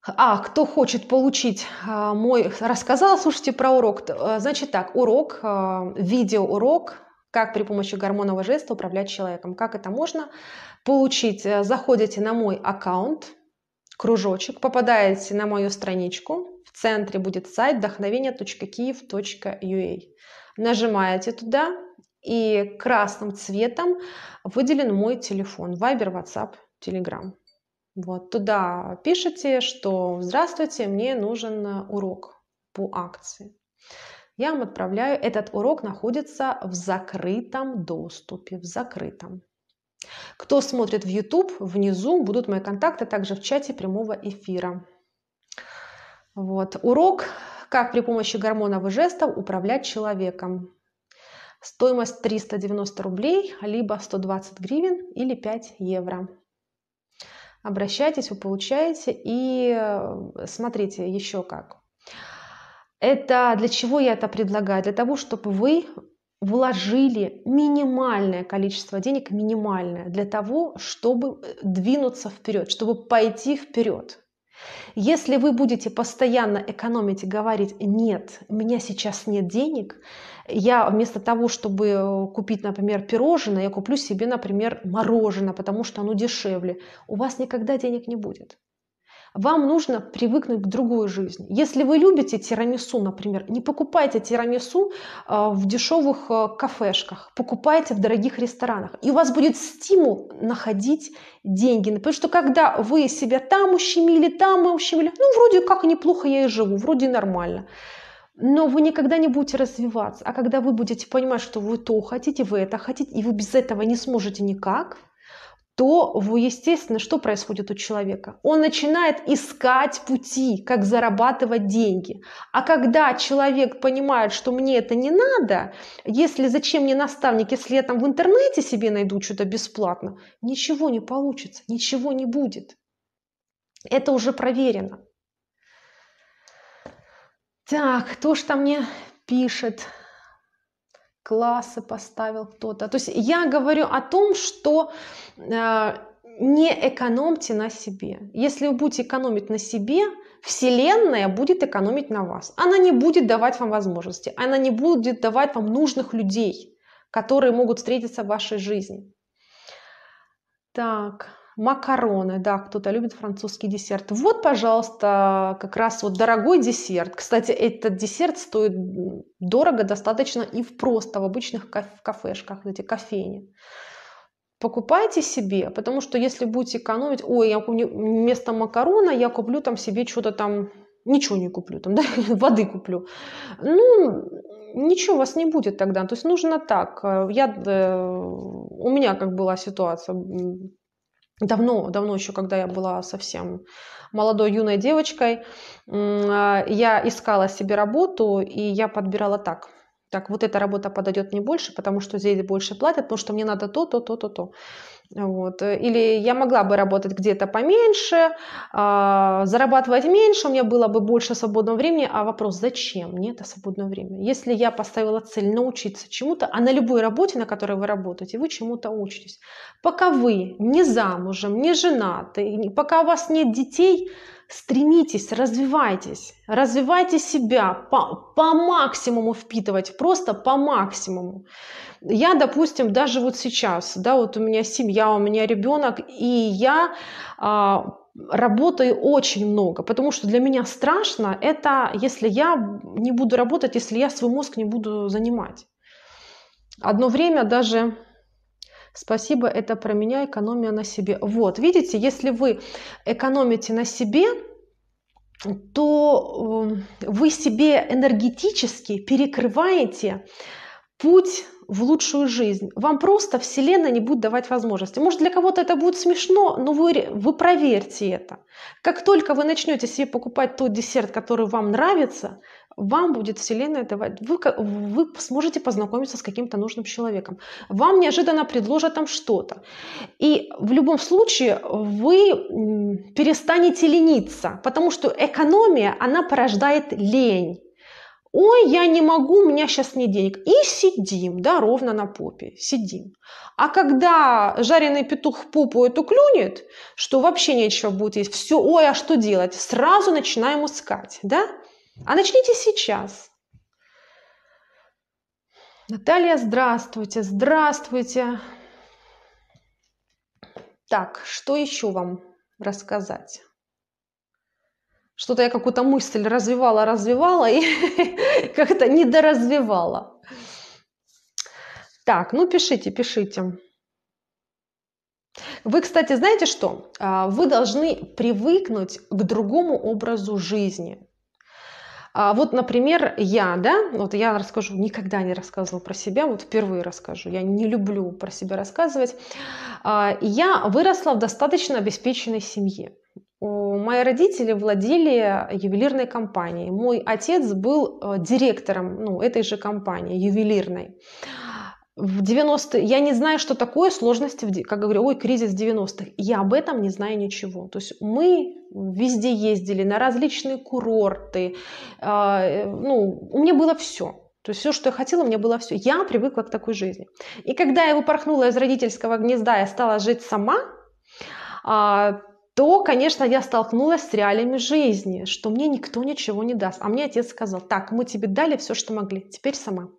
а, кто хочет получить а, мой... Рассказала, слушайте про урок. Э, значит так, урок, а, видеоурок как при помощи гормонного жеста управлять человеком. Как это можно получить? Э, заходите на мой аккаунт, кружочек, попадаете на мою страничку, в центре будет сайт вдохновение.киев.ua. А. Нажимаете туда, и красным цветом выделен мой телефон, Вайбер, WhatsApp, Telegram. Вот, туда пишите, что «Здравствуйте, мне нужен э, урок по акции» я вам отправляю. Этот урок находится в закрытом доступе, в закрытом. Кто смотрит в YouTube, внизу будут мои контакты, также в чате прямого эфира. Вот. Урок «Как при помощи гормонов и жестов управлять человеком». Стоимость 390 рублей, либо 120 гривен или 5 евро. Обращайтесь, вы получаете и э, смотрите еще как. Это для чего я это предлагаю? Для того, чтобы вы вложили минимальное количество денег, минимальное, для того, чтобы э, двинуться вперед, чтобы пойти вперед. Если вы будете постоянно экономить и говорить, нет, у меня сейчас нет денег, я вместо того, чтобы купить, например, пирожное, я куплю себе, например, мороженое, потому что оно дешевле, у вас никогда денег не будет вам нужно привыкнуть к другой жизни. Если вы любите тирамису, например, не покупайте тирамису а, в дешевых а, кафешках, покупайте в дорогих ресторанах. И у вас будет стимул находить деньги. Потому что когда вы себя там ущемили, там ущемили, ну вроде как неплохо я и живу, вроде нормально. Но вы никогда не будете развиваться. А когда вы будете понимать, что вы то хотите, вы это хотите, и вы без этого не сможете никак – то, естественно, что происходит у человека? Он начинает искать пути, как зарабатывать деньги. А когда человек понимает, что мне это не надо, если зачем мне наставник, если я там в интернете себе найду что-то бесплатно, ничего не получится, ничего не будет. Это уже проверено. Так, кто ж там мне пишет? классы поставил кто-то. То есть я говорю о том, что э, не экономьте на себе. Если вы будете экономить на себе, Вселенная будет экономить на вас. Она не будет давать вам возможности, она не будет давать вам нужных людей, которые могут встретиться в вашей жизни. Так, макароны, да, кто-то любит французский десерт. Вот, пожалуйста, как раз вот дорогой десерт. Кстати, этот десерт стоит дорого достаточно и в просто в обычных кафешках, эти кофейни. Покупайте себе, потому что если будете экономить, ой, я куплю, вместо макарона я куплю там себе что-то там, ничего не куплю, там, да, воды куплю. Ну, ничего у вас не будет тогда. То есть нужно так. Я, э, у меня как была ситуация, давно, давно еще, когда я была совсем молодой юной девочкой, а, я искала себе работу, и я подбирала так. Так, вот эта работа подойдет мне больше, потому что здесь больше платят, потому что мне надо то, то, то, то, то. Вот. Или я могла бы работать где-то поменьше, а, зарабатывать меньше, у меня было бы больше свободного времени. А вопрос, зачем мне это свободное время? Если я поставила цель научиться чему-то, а на любой работе, на которой вы работаете, вы чему-то учитесь. Пока вы не замужем, не женаты, пока у вас нет детей, стремитесь, развивайтесь, развивайте себя по, по максимуму впитывать, просто по максимуму. Я, допустим, даже вот сейчас, да, вот у меня семья, у меня ребенок, и я а, работаю очень много, потому что для меня страшно это, если я не буду работать, если я свой мозг не буду занимать. Одно время даже Спасибо, это про меня, экономия на себе. Вот, видите, если вы экономите на себе, то э, вы себе энергетически перекрываете путь в лучшую жизнь. Вам просто Вселенная не будет давать возможности. Может, для кого-то это будет смешно, но вы, вы проверьте это. Как только вы начнете себе покупать тот десерт, который вам нравится, вам будет Вселенная давать, вы, вы сможете познакомиться с каким-то нужным человеком. Вам неожиданно предложат там что-то. И в любом случае вы перестанете лениться, потому что экономия, она порождает лень. Ой, я не могу, у меня сейчас нет денег. И сидим, да, ровно на попе, сидим. А когда жареный петух попу эту клюнет, что вообще нечего будет есть, все, ой, а что делать? Сразу начинаем искать, да? А начните сейчас. Наталья, здравствуйте, здравствуйте. Так, что еще вам рассказать? Что-то я какую-то мысль развивала, развивала и как-то недоразвивала. Так, ну пишите, пишите. Вы, кстати, знаете что? А, вы должны привыкнуть к другому образу жизни. А вот, например, я, да, вот я расскажу, никогда не рассказывала про себя, вот впервые расскажу, я не люблю про себя рассказывать. А, я выросла в достаточно обеспеченной семье. Мои родители владели ювелирной компанией. Мой отец был э, директором ну, этой же компании, ювелирной в 90-е, я не знаю, что такое сложности, как говорю, ой, кризис 90-х. Я об этом не знаю ничего. То есть мы везде ездили, на различные курорты. А, э, ну, у меня было все. То есть все, что я хотела, у меня было все. Я привыкла к такой жизни. И когда я выпорхнула из родительского гнезда и стала жить сама, э, то, конечно, я столкнулась с реалиями жизни, что мне никто ничего не даст. А мне отец сказал, так, мы тебе дали все, что могли, теперь сама.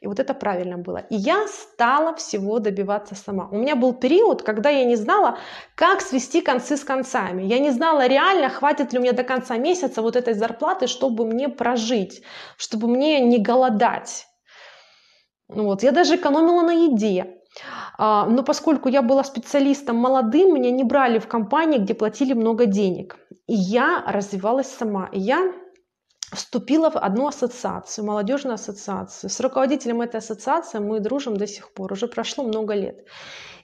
И вот это правильно было. И я стала всего добиваться сама. У меня был период, когда я не знала, как свести концы с концами. Я не знала реально, хватит ли у меня до конца месяца вот этой зарплаты, чтобы мне прожить, чтобы мне не голодать. Ну вот. Я даже экономила на еде. А, но поскольку я была специалистом молодым, меня не брали в компании, где платили много денег. И я развивалась сама. И я вступила в одну ассоциацию, молодежную ассоциацию. С руководителем этой ассоциации мы дружим до сих пор, уже прошло много лет.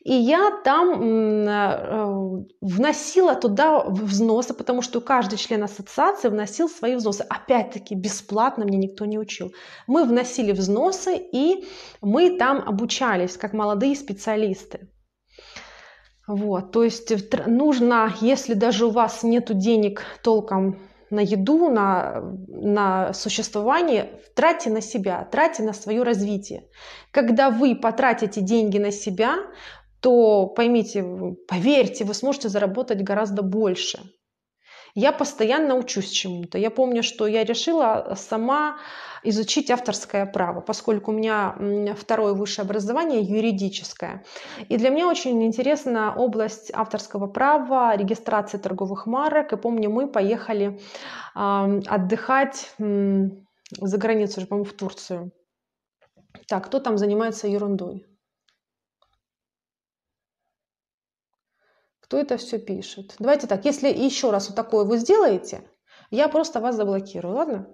И я там э, вносила туда взносы, потому что каждый член ассоциации вносил свои взносы. Опять-таки, бесплатно мне никто не учил. Мы вносили взносы, и мы там обучались, как молодые специалисты. Вот, то есть нужно, если даже у вас нет денег толком на еду, на, на существование, тратьте на себя, тратьте на свое развитие. Когда вы потратите деньги на себя, то поймите, поверьте, вы сможете заработать гораздо больше. Я постоянно учусь чему-то. Я помню, что я решила сама изучить авторское право, поскольку у меня второе высшее образование юридическое. И для меня очень интересна область авторского права, регистрации торговых марок. И помню, мы поехали отдыхать за границу, по-моему, в Турцию. Так, кто там занимается ерундой? кто это все пишет. Давайте так, если еще раз вот такое вы сделаете, я просто вас заблокирую, ладно?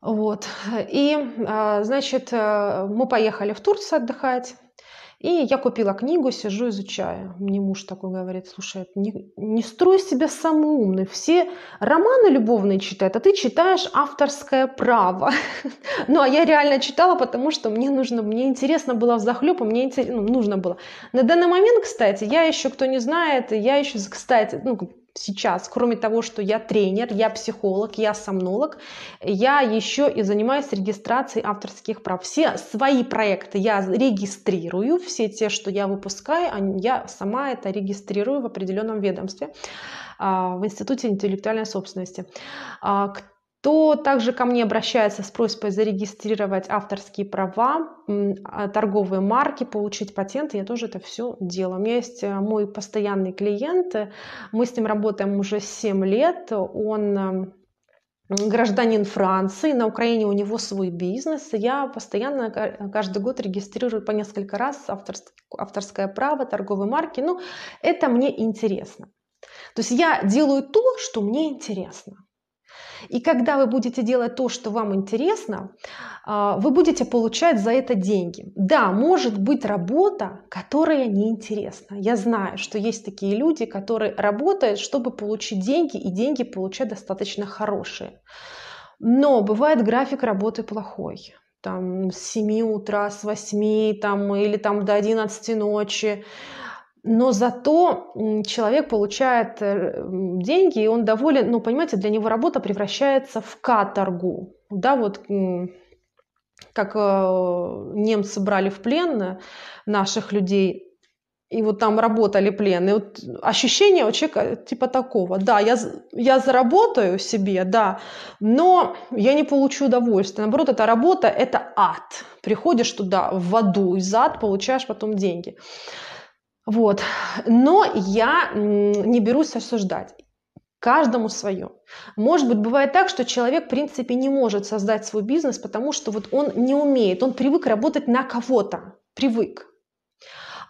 Вот. И, а, значит, э, мы поехали в Турцию отдыхать. И я купила книгу, сижу, изучаю. Мне муж такой говорит, слушай, не, не строй себя самый умный. Все романы любовные читают, а ты читаешь авторское право. ну, а я реально читала, потому что мне нужно, мне интересно было в захлеб, а мне ну, нужно было. На данный момент, кстати, я еще, кто не знает, я еще, кстати, ну, сейчас, кроме того, что я тренер, я психолог, я сомнолог, я еще и занимаюсь регистрацией авторских прав. Все свои проекты я регистрирую, все те, что я выпускаю, я сама это регистрирую в определенном ведомстве, а, в Институте интеллектуальной собственности. А, то также ко мне обращаются с просьбой зарегистрировать авторские права, а, торговые марки, получить патенты. Я тоже это все делаю. У меня есть э, мой постоянный клиент. Мы с ним работаем уже 7 лет. Он эм, гражданин Франции, на Украине у него свой бизнес. Я постоянно каждый год регистрирую по несколько раз авторское право, торговые марки. Ну, это мне интересно. То есть я делаю то, что мне интересно. И когда вы будете делать то, что вам интересно, а, вы будете получать за это деньги. Да, может быть работа, которая неинтересна. Я знаю, что есть такие люди, которые работают, чтобы получить деньги, и деньги получать достаточно хорошие. Но бывает график работы плохой там с 7 утра, с 8 там, или там до 11 ночи но зато человек получает э, деньги, и он доволен, ну, понимаете, для него работа превращается в каторгу, да, вот как э, немцы брали в плен э, наших людей, и вот там работали пленные. Вот ощущение у человека типа такого. Да, я, я заработаю себе, да, но я не получу удовольствия. Наоборот, эта работа – это ад. Приходишь туда в аду, из ад получаешь потом деньги. Вот. Но я не берусь осуждать. Каждому свое. Может быть, бывает так, что человек, в принципе, не может создать свой бизнес, потому что вот он не умеет, он привык работать на кого-то, привык.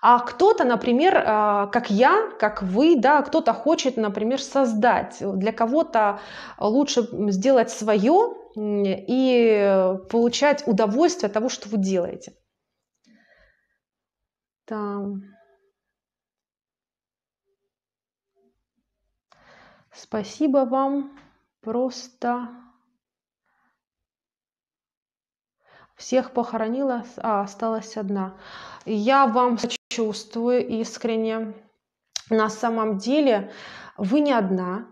А кто-то, например, а, как я, как вы, да, кто-то хочет, например, создать. Для кого-то лучше сделать свое и получать удовольствие от того, что вы делаете. Там. Спасибо вам. Просто всех похоронила, а осталась одна. Я вам сочувствую искренне. На самом деле вы не одна.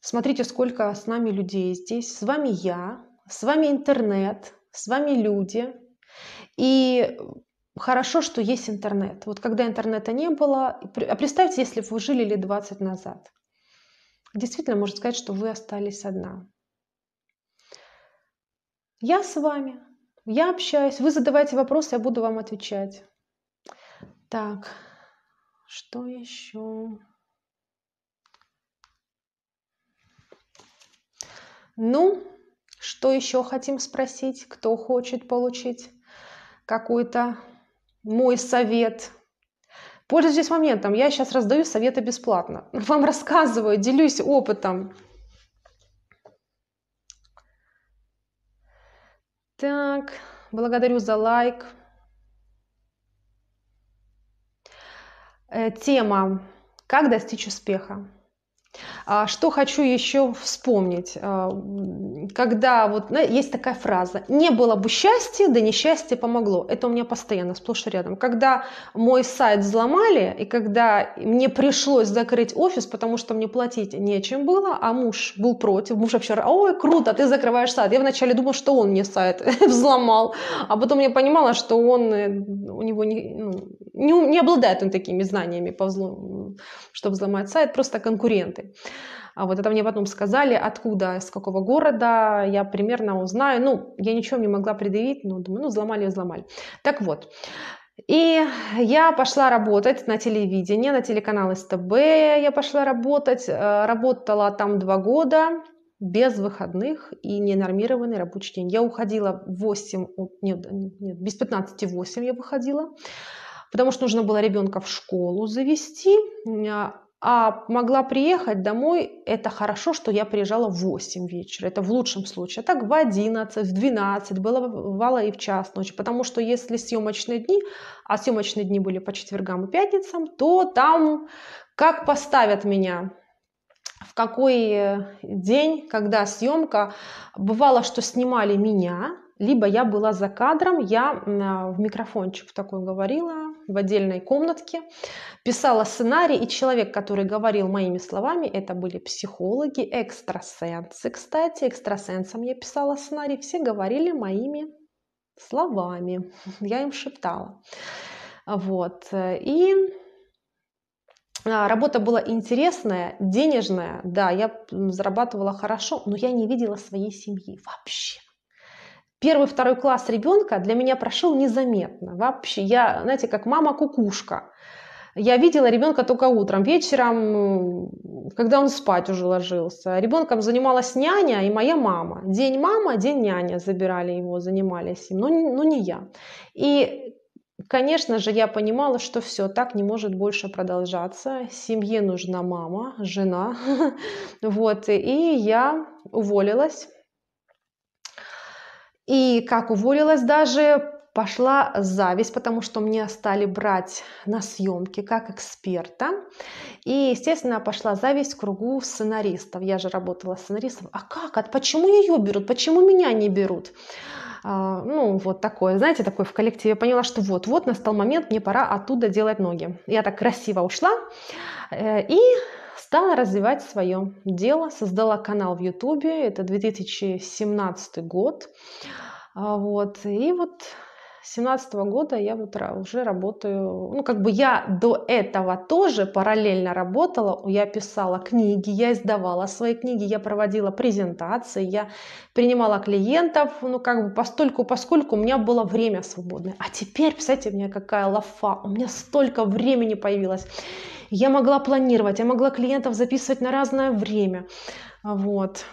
Смотрите, сколько с нами людей здесь. С вами я, с вами интернет, с вами люди. И хорошо, что есть интернет. Вот когда интернета не было, а представьте, если бы вы жили лет 20 назад – действительно может сказать, что вы остались одна. Я с вами, я общаюсь, вы задавайте вопросы, я буду вам отвечать. Так, что еще? Ну, что еще хотим спросить? Кто хочет получить какой-то мой совет, Пользуйтесь моментом, я сейчас раздаю советы бесплатно. Вам рассказываю, делюсь опытом. Так, благодарю за лайк. Э, тема «Как достичь успеха?» А что хочу еще вспомнить? А, когда вот есть такая фраза «не было бы счастья, да несчастье помогло». Это у меня постоянно, сплошь и рядом. Когда мой сайт взломали, и когда мне пришлось закрыть офис, потому что мне платить нечем было, а муж был против, муж вообще «Ой, круто, ты закрываешь сайт». Я вначале думала, что он мне сайт взломал, а потом я понимала, что он, э, у него не, ну, не, не обладает он такими знаниями, по взлом, чтобы взломать сайт, просто конкуренты. А вот это мне потом сказали, откуда, с какого города, я примерно узнаю. Ну, я ничего не могла предъявить, но думаю, ну, взломали, взломали. Так вот, и я пошла работать на телевидении, на телеканал СТБ я пошла работать. Э, работала там два года без выходных и ненормированный рабочий день. Я уходила в 8, нет, нет без 15 8 я выходила потому что нужно было ребенка в школу завести, а, а могла приехать домой, это хорошо, что я приезжала в 8 вечера, это в лучшем случае. А так в 11, в 12, было, бывало и в час ночи, потому что если съемочные дни, а съемочные дни были по четвергам и пятницам, то там как поставят меня, в какой э, день, когда съемка, бывало, что снимали меня, либо я была за кадром, я а, в микрофончик такой говорила, в отдельной комнатке, писала сценарий, и человек, который говорил моими словами, это были психологи, экстрасенсы. Кстати, экстрасенсам я писала сценарий, все говорили моими словами, я им шептала. Вот, и а, Работа была интересная, денежная, да, я зарабатывала хорошо, но я не видела своей семьи вообще первый, второй класс ребенка для меня прошел незаметно. Вообще, я, знаете, как мама-кукушка. Я видела ребенка только утром, вечером, когда он спать уже ложился. Ребенком занималась няня и моя мама. День мама, день няня забирали его, занимались им, но, ну, но ну, не я. И, конечно же, я понимала, что все, так не может больше продолжаться. Семье нужна мама, жена. Вот, и я уволилась и как уволилась даже, пошла зависть, потому что мне стали брать на съемки как эксперта. И, естественно, пошла зависть в кругу сценаристов. Я же работала сценаристом. А как? А почему ее берут? Почему меня не берут? А, ну, вот такое, знаете, такое в коллективе. Я поняла, что вот-вот настал момент, мне пора оттуда делать ноги. Я так красиво ушла. Э, и стала развивать свое дело, создала канал в Ютубе, это 2017 год, а, вот, и вот 2017 года я вот уже работаю, ну как бы я до этого тоже параллельно работала, я писала книги, я издавала свои книги, я проводила презентации, я принимала клиентов, ну как бы постольку, поскольку у меня было время свободное. А теперь, представьте, у меня какая лафа, у меня столько времени появилось. Я могла планировать, я могла клиентов записывать на разное время. Вот.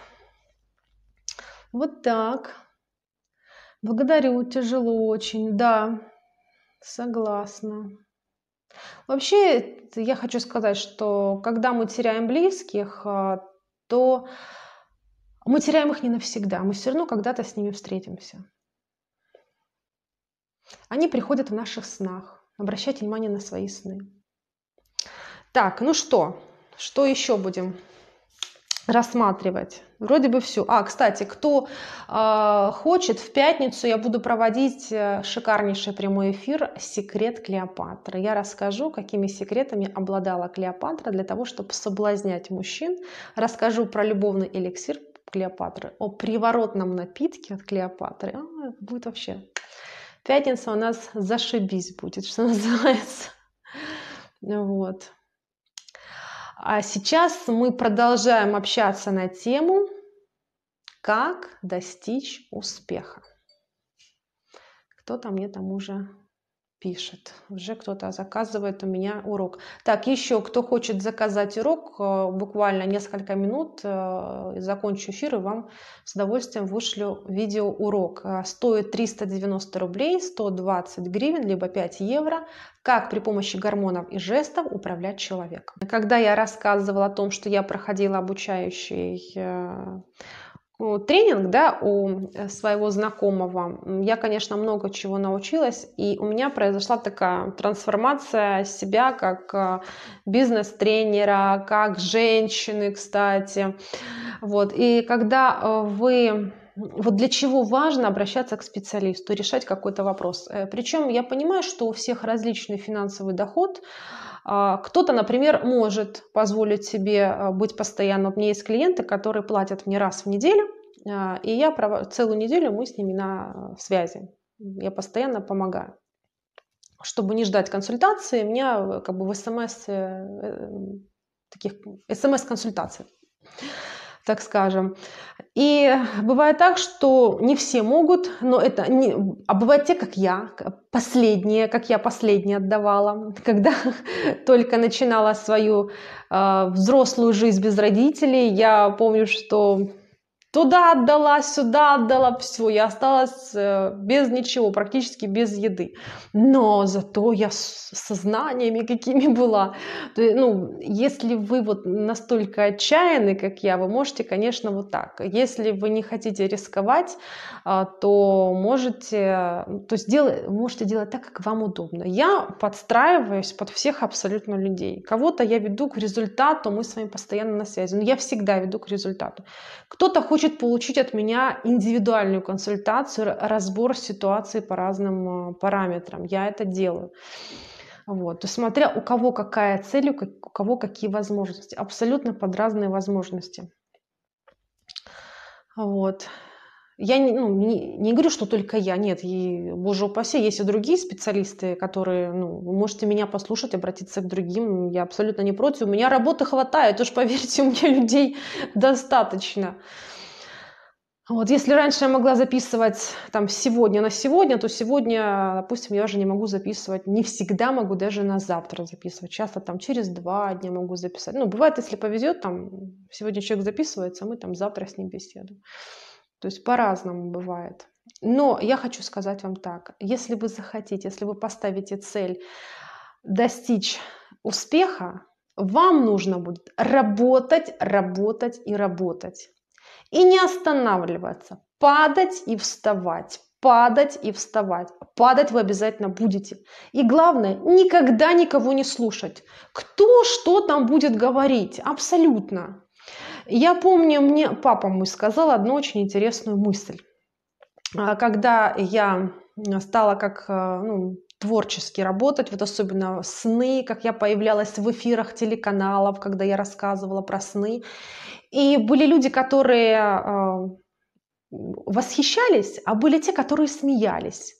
Вот так. Благодарю, тяжело очень, да, согласна. Вообще, я хочу сказать, что когда мы теряем близких, а, то мы теряем их не навсегда, мы все равно когда-то с ними встретимся. Они приходят в наших снах. Обращайте внимание на свои сны. Так, ну что? Что еще будем рассматривать? Вроде бы все. А, кстати, кто э, хочет, в пятницу я буду проводить э, шикарнейший прямой эфир «Секрет Клеопатры». Я расскажу, какими секретами обладала Клеопатра для того, чтобы соблазнять мужчин. Расскажу про любовный эликсир Клеопатры, о приворотном напитке от Клеопатры. А, будет вообще... Пятница у нас зашибись будет, что называется. Вот. А сейчас мы продолжаем общаться на тему «Как достичь успеха». Кто-то мне там уже пишет. Уже кто-то заказывает у меня урок. Так, еще кто хочет заказать урок, э, буквально несколько минут э, закончу эфир и вам с удовольствием вышлю видео урок э, Стоит 390 рублей, 120 гривен, либо 5 евро. Как при помощи гормонов и жестов управлять человеком. Когда я рассказывала о том, что я проходила обучающий ну, тренинг да, у э, своего знакомого. Я, конечно, много чего научилась, и у меня произошла такая трансформация себя как э, бизнес-тренера, как женщины, кстати. Вот. И когда э, вы вот для чего важно обращаться к специалисту, решать какой-то вопрос. Причем я понимаю, что у всех различный финансовый доход, а, кто-то, например, может позволить себе а, быть постоянно. У меня есть клиенты, которые платят мне раз в неделю, а, и я целую неделю мы с ними на связи. Я постоянно помогаю. Чтобы не ждать консультации, у меня э, как бы в смс эм э, э, таких смс-консультаций так скажем. И бывает так, что не все могут, но это не... а бывают те, как я, последние, как я последние отдавала, когда только начинала свою э, взрослую жизнь без родителей. Я помню, что Туда отдала, сюда отдала, все, я осталась э, без ничего, практически без еды. Но зато я с сознаниями какими была. То есть, ну, если вы вот настолько отчаянны, как я, вы можете, конечно, вот так. Если вы не хотите рисковать, а, то можете, то есть делать, можете делать так, как вам удобно. Я подстраиваюсь под всех абсолютно людей. Кого-то я веду к результату, мы с вами постоянно на связи. Но я всегда веду к результату. Кто-то хочет хочет получить от меня индивидуальную консультацию, разбор ситуации по разным а, параметрам. Я это делаю. Вот. То есть смотря у кого какая цель, у кого какие возможности. Абсолютно под разные возможности. Вот. Я не, ну, не, не говорю, что только я, нет, и, боже упаси, есть и другие специалисты, которые, ну, вы можете меня послушать, обратиться к другим, я абсолютно не против, у меня работы хватает, уж поверьте, у меня людей достаточно. Вот, если раньше я могла записывать там сегодня на сегодня, то сегодня, допустим, я уже не могу записывать, не всегда могу даже на завтра записывать. Часто там через два дня могу записать. Ну, бывает, если повезет, там сегодня человек записывается, а мы там завтра с ним беседуем. То есть по-разному бывает. Но я хочу сказать вам так, если вы захотите, если вы поставите цель достичь успеха, вам нужно будет работать, работать и работать. И не останавливаться. Падать и вставать. Падать и вставать. Падать вы обязательно будете. И главное, никогда никого не слушать. Кто что там будет говорить? Абсолютно. Я помню, мне папа мой сказал одну очень интересную мысль. А, когда я стала как э, ну, творчески работать, вот особенно сны, как я появлялась в эфирах телеканалов, когда я рассказывала про сны. И были люди, которые э, восхищались, а были те, которые смеялись.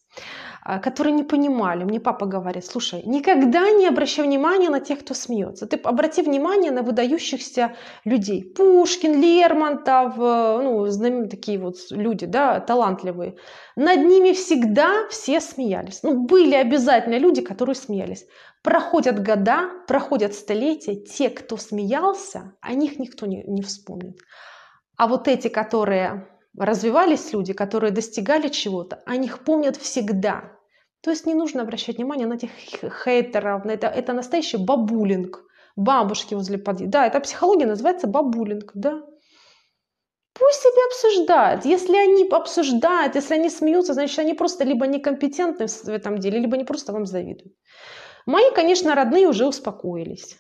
А, которые не понимали. Мне папа говорит, слушай, никогда не обращай внимания на тех, кто смеется. Ты обрати внимание на выдающихся людей. Пушкин, Лермонтов, э, ну, знаменитые такие вот люди, да, талантливые. Над ними всегда все смеялись. Ну, были обязательно люди, которые смеялись. Проходят года, проходят столетия, те, кто смеялся, о них никто не, не вспомнит. А вот эти, которые развивались люди, которые достигали чего-то, о них помнят всегда. То есть не нужно обращать внимание на этих хейтеров, на это, это настоящий бабулинг. Бабушки возле подъезда. Да, это психология называется бабулинг, да. Пусть себе обсуждают. Если они обсуждают, если они смеются, значит, они просто либо некомпетентны в этом деле, либо они просто вам завидуют. Мои, конечно, родные уже успокоились.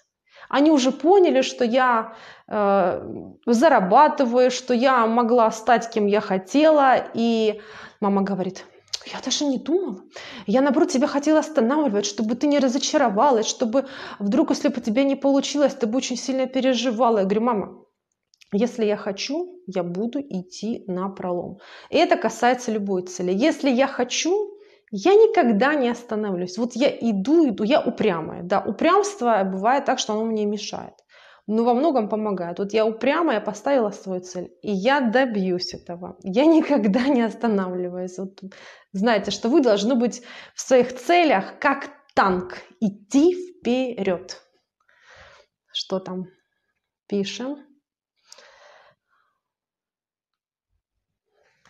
Они уже поняли, что я э, зарабатываю, что я могла стать кем я хотела. И мама говорит, я даже не думала. Я, наоборот, тебя хотела останавливать, чтобы ты не разочаровалась, чтобы вдруг, если бы тебе не получилось, ты бы очень сильно переживала. Я говорю, мама, если я хочу, я буду идти на пролом. И это касается любой цели. Если я хочу, я никогда не останавливаюсь. Вот я иду, иду, я упрямая. Да, упрямство бывает так, что оно мне мешает. Но во многом помогает. Вот я упрямая, поставила свою цель, и я добьюсь этого. Я никогда не останавливаюсь. Вот, знаете, что вы должны быть в своих целях как танк, идти вперед. Что там? Пишем.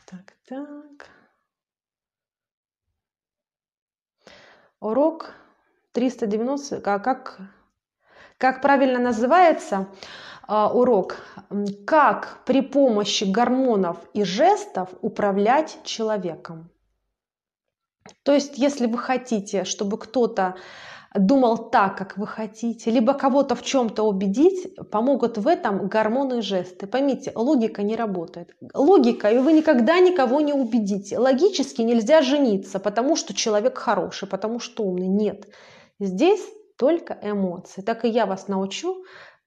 Так, так. урок 390, как, как правильно называется э, урок, как при помощи гормонов и жестов управлять человеком. То есть, если вы хотите, чтобы кто-то думал так, как вы хотите, либо кого-то в чем-то убедить, помогут в этом гормоны и жесты. Поймите, логика не работает. Логика, и вы никогда никого не убедите. Логически нельзя жениться, потому что человек хороший, потому что умный. Нет. Здесь только эмоции. Так и я вас научу,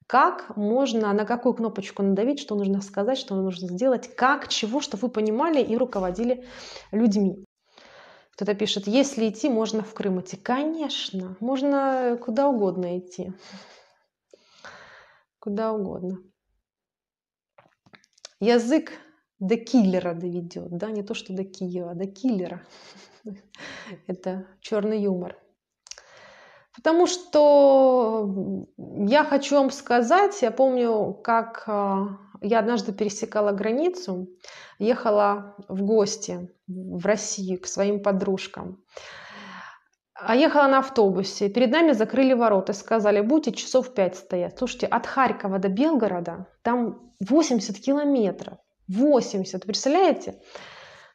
как можно, на какую кнопочку надавить, что нужно сказать, что нужно сделать, как, чего, чтобы вы понимали и руководили людьми. Кто-то пишет, если идти, можно в Крым идти. Конечно, можно куда угодно идти. Куда угодно. Язык до киллера доведет, да, не то, что до Киева, а до киллера. Это черный юмор. Потому что я хочу вам сказать, я помню, как а, я однажды пересекала границу, ехала в гости в Россию к своим подружкам. А ехала на автобусе. Перед нами закрыли ворота. Сказали, будьте часов пять стоять. Слушайте, от Харькова до Белгорода там 80 километров. 80, представляете?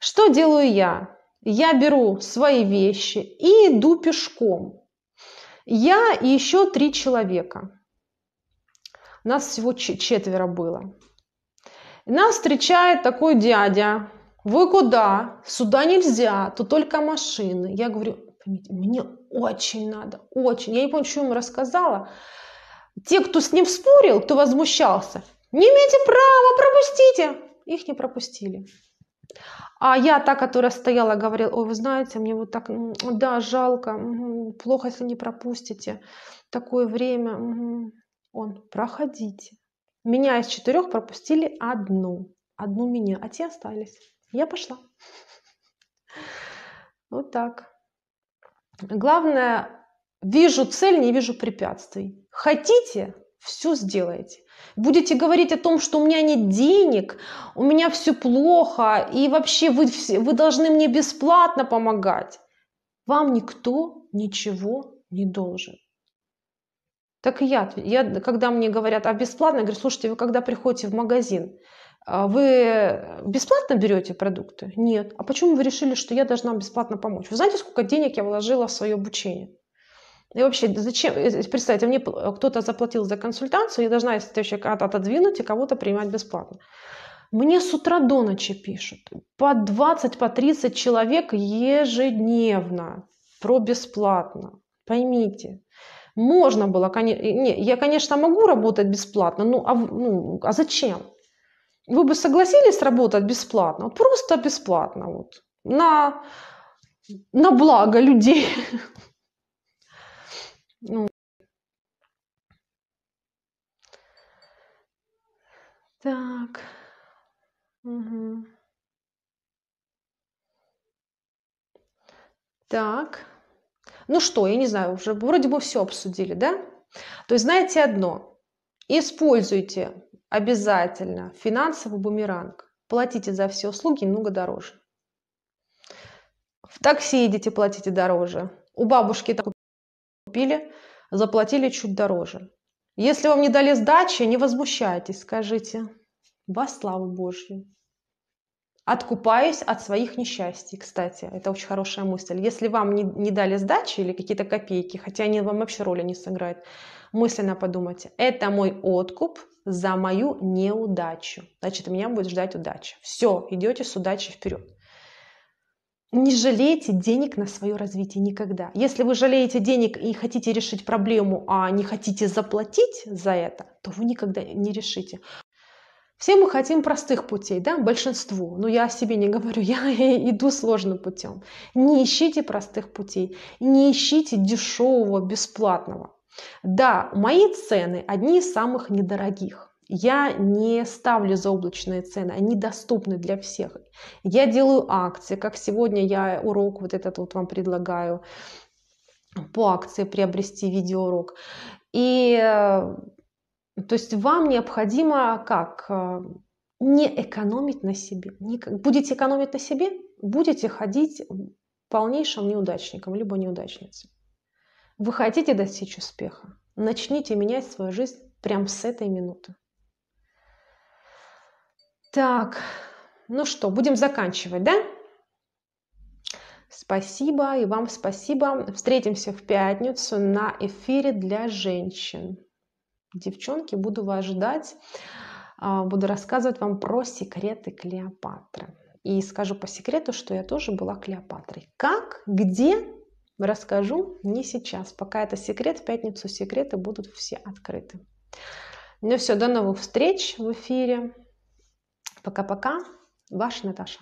Что делаю я? Я беру свои вещи и иду пешком. Я и еще три человека. Нас всего четверо было. Нас встречает такой дядя. Вы куда? Сюда нельзя, тут только машины. Я говорю, мне очень надо, очень. Я не помню, что ему рассказала. Те, кто с ним спорил, кто возмущался, не имеете права, пропустите. Их не пропустили. А я, та, которая стояла, говорила, ой, вы знаете, мне вот так, да, жалко, плохо, если не пропустите. Такое время. Он, проходите. Меня из четырех пропустили одну. Одну меня, а те остались. Я пошла. Вот так. Главное, вижу цель, не вижу препятствий. Хотите, все сделаете. Будете говорить о том, что у меня нет денег, у меня все плохо, и вообще вы, вы должны мне бесплатно помогать. Вам никто ничего не должен. Так и я, я, когда мне говорят, а бесплатно, я говорю, слушайте, вы когда приходите в магазин, а, вы бесплатно берете продукты? Нет. А почему вы решили, что я должна бесплатно помочь? Вы знаете, сколько денег я вложила в свое обучение? И вообще, зачем, э, э, представьте, мне э, кто-то заплатил за консультацию, я должна следующий отодвинуть и кого-то принимать бесплатно. Мне с утра до ночи пишут. По 20, по 30 человек ежедневно. Про бесплатно. Поймите, можно было, не, я, конечно, могу работать бесплатно, ну а, ну, а зачем? Вы бы согласились работать бесплатно? Вот просто бесплатно, вот, на, на благо людей. Ну. Так. Угу. Так. Ну что, я не знаю, уже вроде бы все обсудили, да? То есть знаете одно, используйте обязательно финансовый бумеранг. Платите за все услуги немного дороже. В такси едете, платите дороже. У бабушки так купили, заплатили чуть дороже. Если вам не дали сдачи, не возмущайтесь, скажите, во славу Божью. Откупаюсь от своих несчастий, кстати, это очень хорошая мысль. Если вам не, не дали сдачи или какие-то копейки, хотя они вам вообще роли не сыграют, мысленно подумайте, это мой откуп за мою неудачу. Значит, меня будет ждать удача. Все, идете с удачей вперед. Не жалейте денег на свое развитие никогда. Если вы жалеете денег и хотите решить проблему, а не хотите заплатить за это, то вы никогда не решите. Все мы хотим простых путей, да, большинству. Но я о себе не говорю, я иду сложным путем. Не ищите простых путей, не ищите дешевого, бесплатного. Да, мои цены одни из самых недорогих. Я не ставлю заоблачные цены, они доступны для всех. Я делаю акции, как сегодня я урок вот этот вот вам предлагаю по акции приобрести видеоурок. И э, то есть вам необходимо как? Э, не экономить на себе. Будете экономить на себе, будете ходить полнейшим неудачником, либо неудачницей. Вы хотите достичь успеха? Начните менять свою жизнь прямо с этой минуты. Так, ну что, будем заканчивать, да? Спасибо и вам спасибо. Встретимся в пятницу на эфире для женщин девчонки, буду вас ждать, а, буду рассказывать вам про секреты Клеопатры. И скажу по секрету, что я тоже была Клеопатрой. Как, где, расскажу не сейчас. Пока это секрет, в пятницу секреты будут все открыты. Ну все, до новых встреч в эфире. Пока-пока. Ваша Наташа.